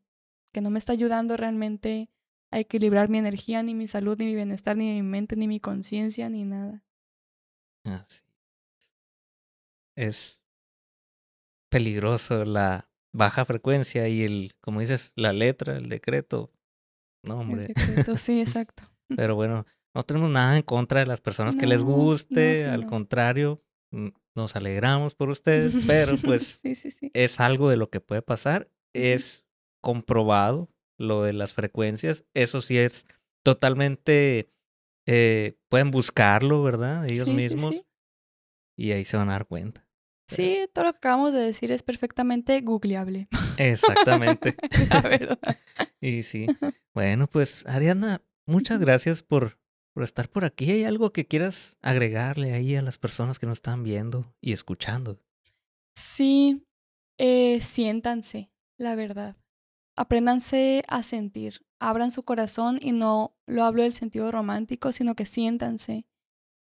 Speaker 1: que no me está ayudando realmente a equilibrar mi energía, ni mi salud, ni mi bienestar, ni mi mente, ni mi conciencia, ni nada.
Speaker 2: es peligroso la baja frecuencia y el, como dices, la letra, el decreto. No, hombre. decreto,
Speaker 1: sí, exacto.
Speaker 2: Pero bueno, no tenemos nada en contra de las personas que les guste, al contrario, mm, nos alegramos por ustedes, pero pues es algo de lo que puede pasar. Es comprobado lo de las frecuencias. Eso sí es totalmente... Eh, pueden buscarlo, ¿verdad? Ellos mismos. Y ahí se van a dar cuenta.
Speaker 1: Sí, todo lo que acabamos de decir es perfectamente googleable. Exactamente. y sí.
Speaker 2: Bueno, pues Ariana, muchas gracias por por estar por aquí. ¿Hay algo que quieras agregarle ahí a las personas que nos están viendo y escuchando?
Speaker 1: Sí, eh, siéntanse, la verdad. Apréndanse a sentir, abran su corazón y no lo hablo del sentido romántico, sino que siéntanse.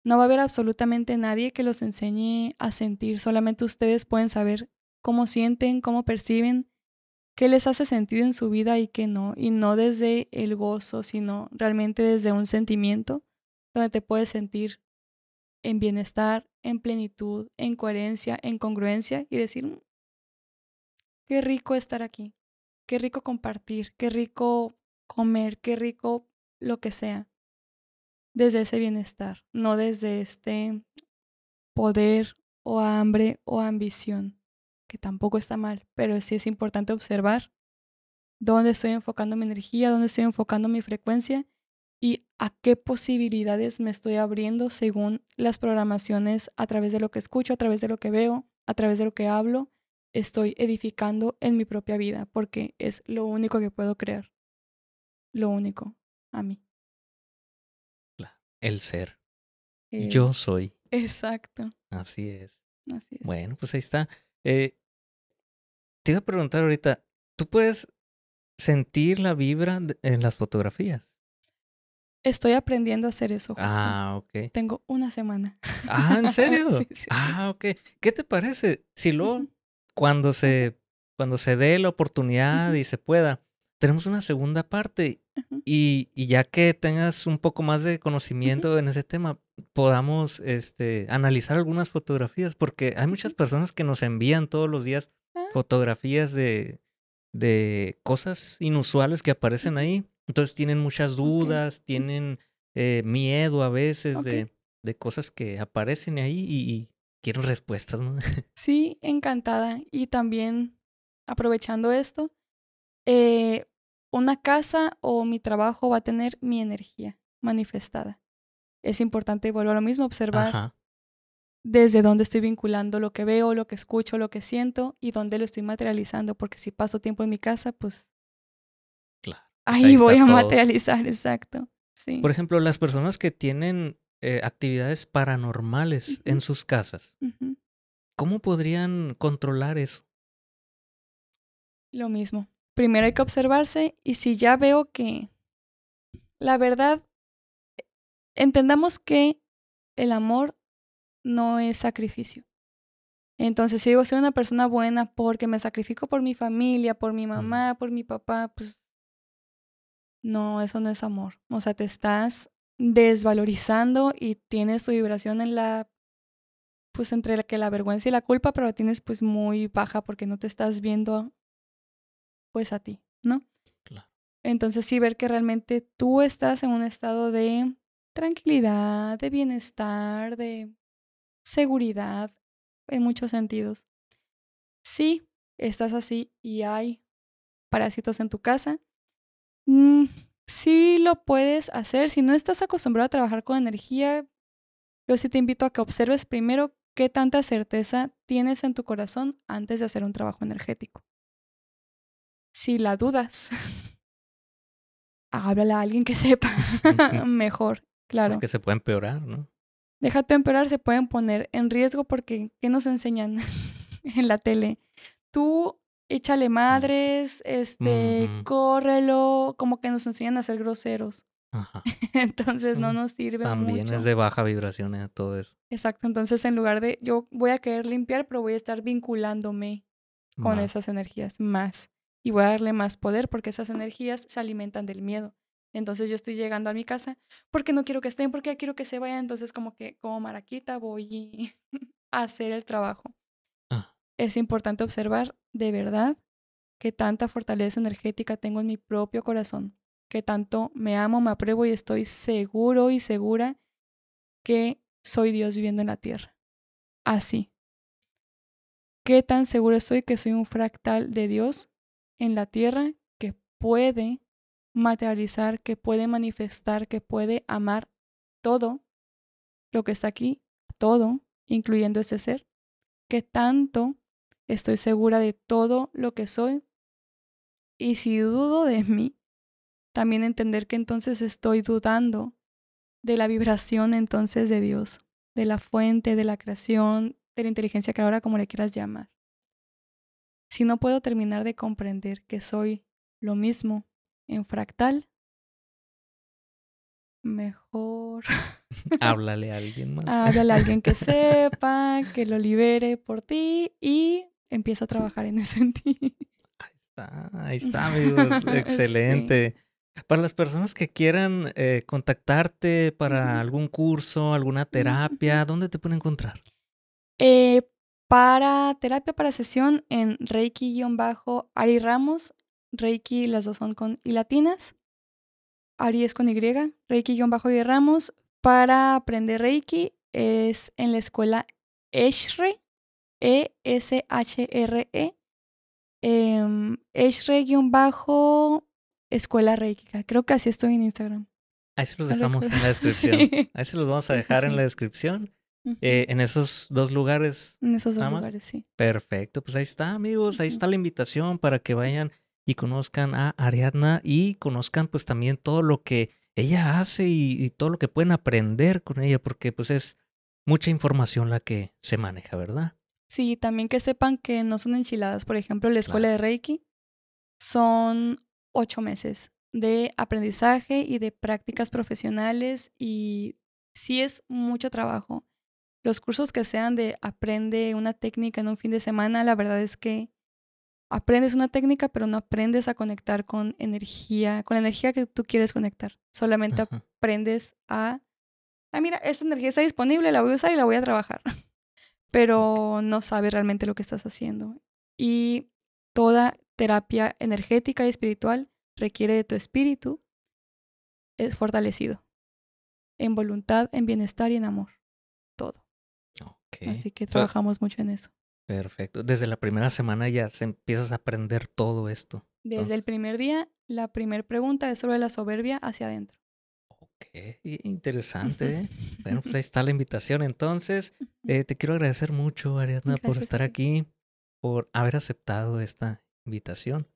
Speaker 1: No va a haber absolutamente nadie que los enseñe a sentir, solamente ustedes pueden saber cómo sienten, cómo perciben qué les hace sentido en su vida y qué no, y no desde el gozo, sino realmente desde un sentimiento donde te puedes sentir en bienestar, en plenitud, en coherencia, en congruencia y decir, mm, qué rico estar aquí, qué rico compartir, qué rico comer, qué rico lo que sea, desde ese bienestar, no desde este poder o hambre o ambición tampoco está mal, pero sí es importante observar dónde estoy enfocando mi energía, dónde estoy enfocando mi frecuencia y a qué posibilidades me estoy abriendo según las programaciones a través de lo que escucho, a través de lo que veo, a través de lo que hablo, estoy edificando en mi propia vida, porque es lo único que puedo crear. Lo único
Speaker 4: a mí. El ser. Yo soy.
Speaker 1: Exacto.
Speaker 4: Así es. Así es. Bueno, pues ahí está. Eh, te
Speaker 2: iba a preguntar ahorita, ¿tú puedes sentir la vibra en las fotografías?
Speaker 1: Estoy aprendiendo a hacer eso. José. Ah, ok. Tengo una semana. Ah, ¿en serio?
Speaker 2: Ah, ok. ¿Qué te parece? Si luego, cuando, se, cuando se dé la oportunidad y se pueda, tenemos una segunda parte y, ya que tengas un poco más de conocimiento en ese tema, podamos este, analizar algunas fotografías, porque hay muchas personas que nos envían todos los días Ah. Fotografías de, de cosas inusuales que aparecen ahí. Entonces tienen muchas dudas, tienen eh, miedo a veces de, de, cosas que aparecen ahí y, y quieren respuestas, ¿no?
Speaker 1: Sí, encantada. Y también, aprovechando esto, eh, una casa o mi trabajo va a tener mi energía manifestada. Es importante, vuelvo a lo mismo, observar desde dónde estoy vinculando lo que veo, lo que escucho, lo que siento y dónde lo estoy materializando, porque si paso tiempo en mi casa, pues ahí, voy a materializar, exacto. Sí. Por
Speaker 2: ejemplo, las personas que tienen eh, actividades paranormales en sus casas, ¿cómo podrían controlar eso?
Speaker 1: Lo mismo. Primero hay que observarse y si ya veo que la verdad, e, entendamos que el amor no es sacrificio. Entonces, si digo, soy una persona buena porque me sacrifico por mi familia, por mi mamá, por mi papá, pues no, eso no es amor. O sea, te estás desvalorizando y tienes tu vibración en la, pues entre la, que la vergüenza y la culpa, pero la tienes pues muy baja porque no te estás viendo pues a ti, ¿no? Entonces, sí, ver que realmente tú estás en un estado de tranquilidad, de bienestar, de seguridad en muchos sentidos. Si estás así y hay parásitos en tu casa, si mm, sí lo puedes hacer. Si no estás acostumbrado a trabajar con energía, yo sí te invito a que observes primero qué tanta certeza tienes en tu corazón antes de hacer un trabajo energético. Si la dudas, háblale a alguien que sepa mejor, claro. Porque se
Speaker 2: puede empeorar, ¿no?
Speaker 1: déjate empeorar, se pueden poner en riesgo porque ¿qué nos enseñan en la tele? Tú échale madres, este, córrelo, como que nos enseñan a ser groseros. Ajá. entonces no mm, nos sirve También es de
Speaker 2: baja vibración eh, todo eso.
Speaker 1: Exacto, entonces en lugar de yo voy a querer limpiar, pero voy a estar vinculándome con esas energías más y voy a darle más poder porque esas energías se alimentan del miedo. Entonces yo estoy llegando a mi casa porque no quiero que estén, porque quiero que se vayan. Entonces como que como maraquita voy a hacer el trabajo. Ah. Es importante observar de verdad que tanta fortaleza energética tengo en mi propio corazón, que tanto me amo, me apruebo y estoy seguro y segura que soy Dios viviendo en la tierra. Así. ¿Qué tan seguro estoy que soy un fractal de Dios en la tierra que puede materializar, que puede manifestar, que puede amar todo lo que está aquí, todo, incluyendo ese ser, que tanto estoy segura de todo lo que soy. Y si dudo de mí, también entender que entonces estoy dudando de la vibración entonces de Dios, de la fuente, de la creación, de la inteligencia creadora, como le quieras llamar. Si no puedo terminar de comprender que soy lo mismo, en fractal. Mejor. Háblale
Speaker 2: a alguien más. Háblale a alguien
Speaker 1: que sepa, que lo libere por ti y empieza a trabajar en ese en Ahí está, ahí está, amigos. Eh, Excelente.
Speaker 2: Para las personas que quieran eh, contactarte para algún curso, alguna terapia, ¿dónde te pueden encontrar?
Speaker 1: Eh, para terapia para sesión en Reiki-Ari Ramos Reiki, las dos son con y latinas. Ari es con Y, Reiki-y Ramos. Para aprender Reiki es en la escuela Eshre, e e. em, E-S-H-R-E. Eshre-escuela Reiki. Creo que así estoy en Instagram. Ahí
Speaker 2: se los dejamos en la descripción. Ahí se los vamos a dejar en la descripción. Eh, en esos dos lugares. En esos dos lugares, sí. Perfecto, pues ahí está, amigos. Ahí está la invitación para que vayan y conozcan a Ariadna y conozcan pues también todo lo que ella hace y, todo lo que pueden aprender con ella, porque pues es mucha información la que se maneja, ¿verdad?
Speaker 1: Sí, también que sepan que no son enchiladas. Por ejemplo, la escuela de Reiki son ocho meses de aprendizaje y de prácticas profesionales y sí es mucho trabajo. Los cursos que sean de aprende una técnica en un fin de semana, la verdad es que aprendes una técnica, pero no aprendes a conectar con energía, con la energía que tú quieres conectar. Solamente aprendes a, ah, mira, esta energía está disponible, la voy a usar y la voy a trabajar. pero no sabes realmente lo que estás haciendo. Y toda terapia energética y espiritual requiere de tu espíritu es fortalecido en voluntad, en bienestar y en amor. Todo. Así que trabajamos mucho en eso.
Speaker 2: Perfecto. Desde la primera semana ya se empiezas a aprender todo esto.
Speaker 1: Desde el primer día, la primera pregunta es sobre la soberbia hacia adentro.
Speaker 2: Ok, interesante. ¿eh? bueno, pues ahí está la invitación. Entonces, eh, te quiero agradecer mucho, Ariadna, por estar aquí, por haber aceptado esta invitación.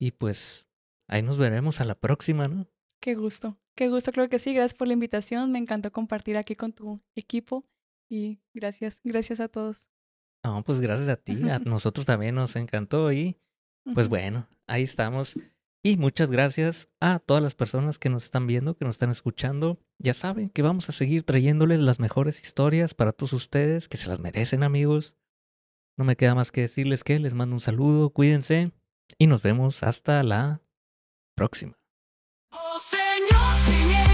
Speaker 2: Y pues ahí nos veremos a la próxima, ¿no?
Speaker 1: Qué gusto, qué gusto, creo que sí. Gracias por la invitación. Me encantó compartir aquí con tu equipo y gracias, gracias a todos.
Speaker 2: No, pues gracias a ti, a nosotros también nos encantó y pues bueno, ahí estamos. Y muchas gracias a todas las personas que nos están viendo, que nos están escuchando. Ya saben que vamos a seguir trayéndoles las mejores historias para todos ustedes, que se las merecen amigos. No me queda más que decirles que les mando un saludo, cuídense y nos vemos hasta la próxima.
Speaker 3: Oh,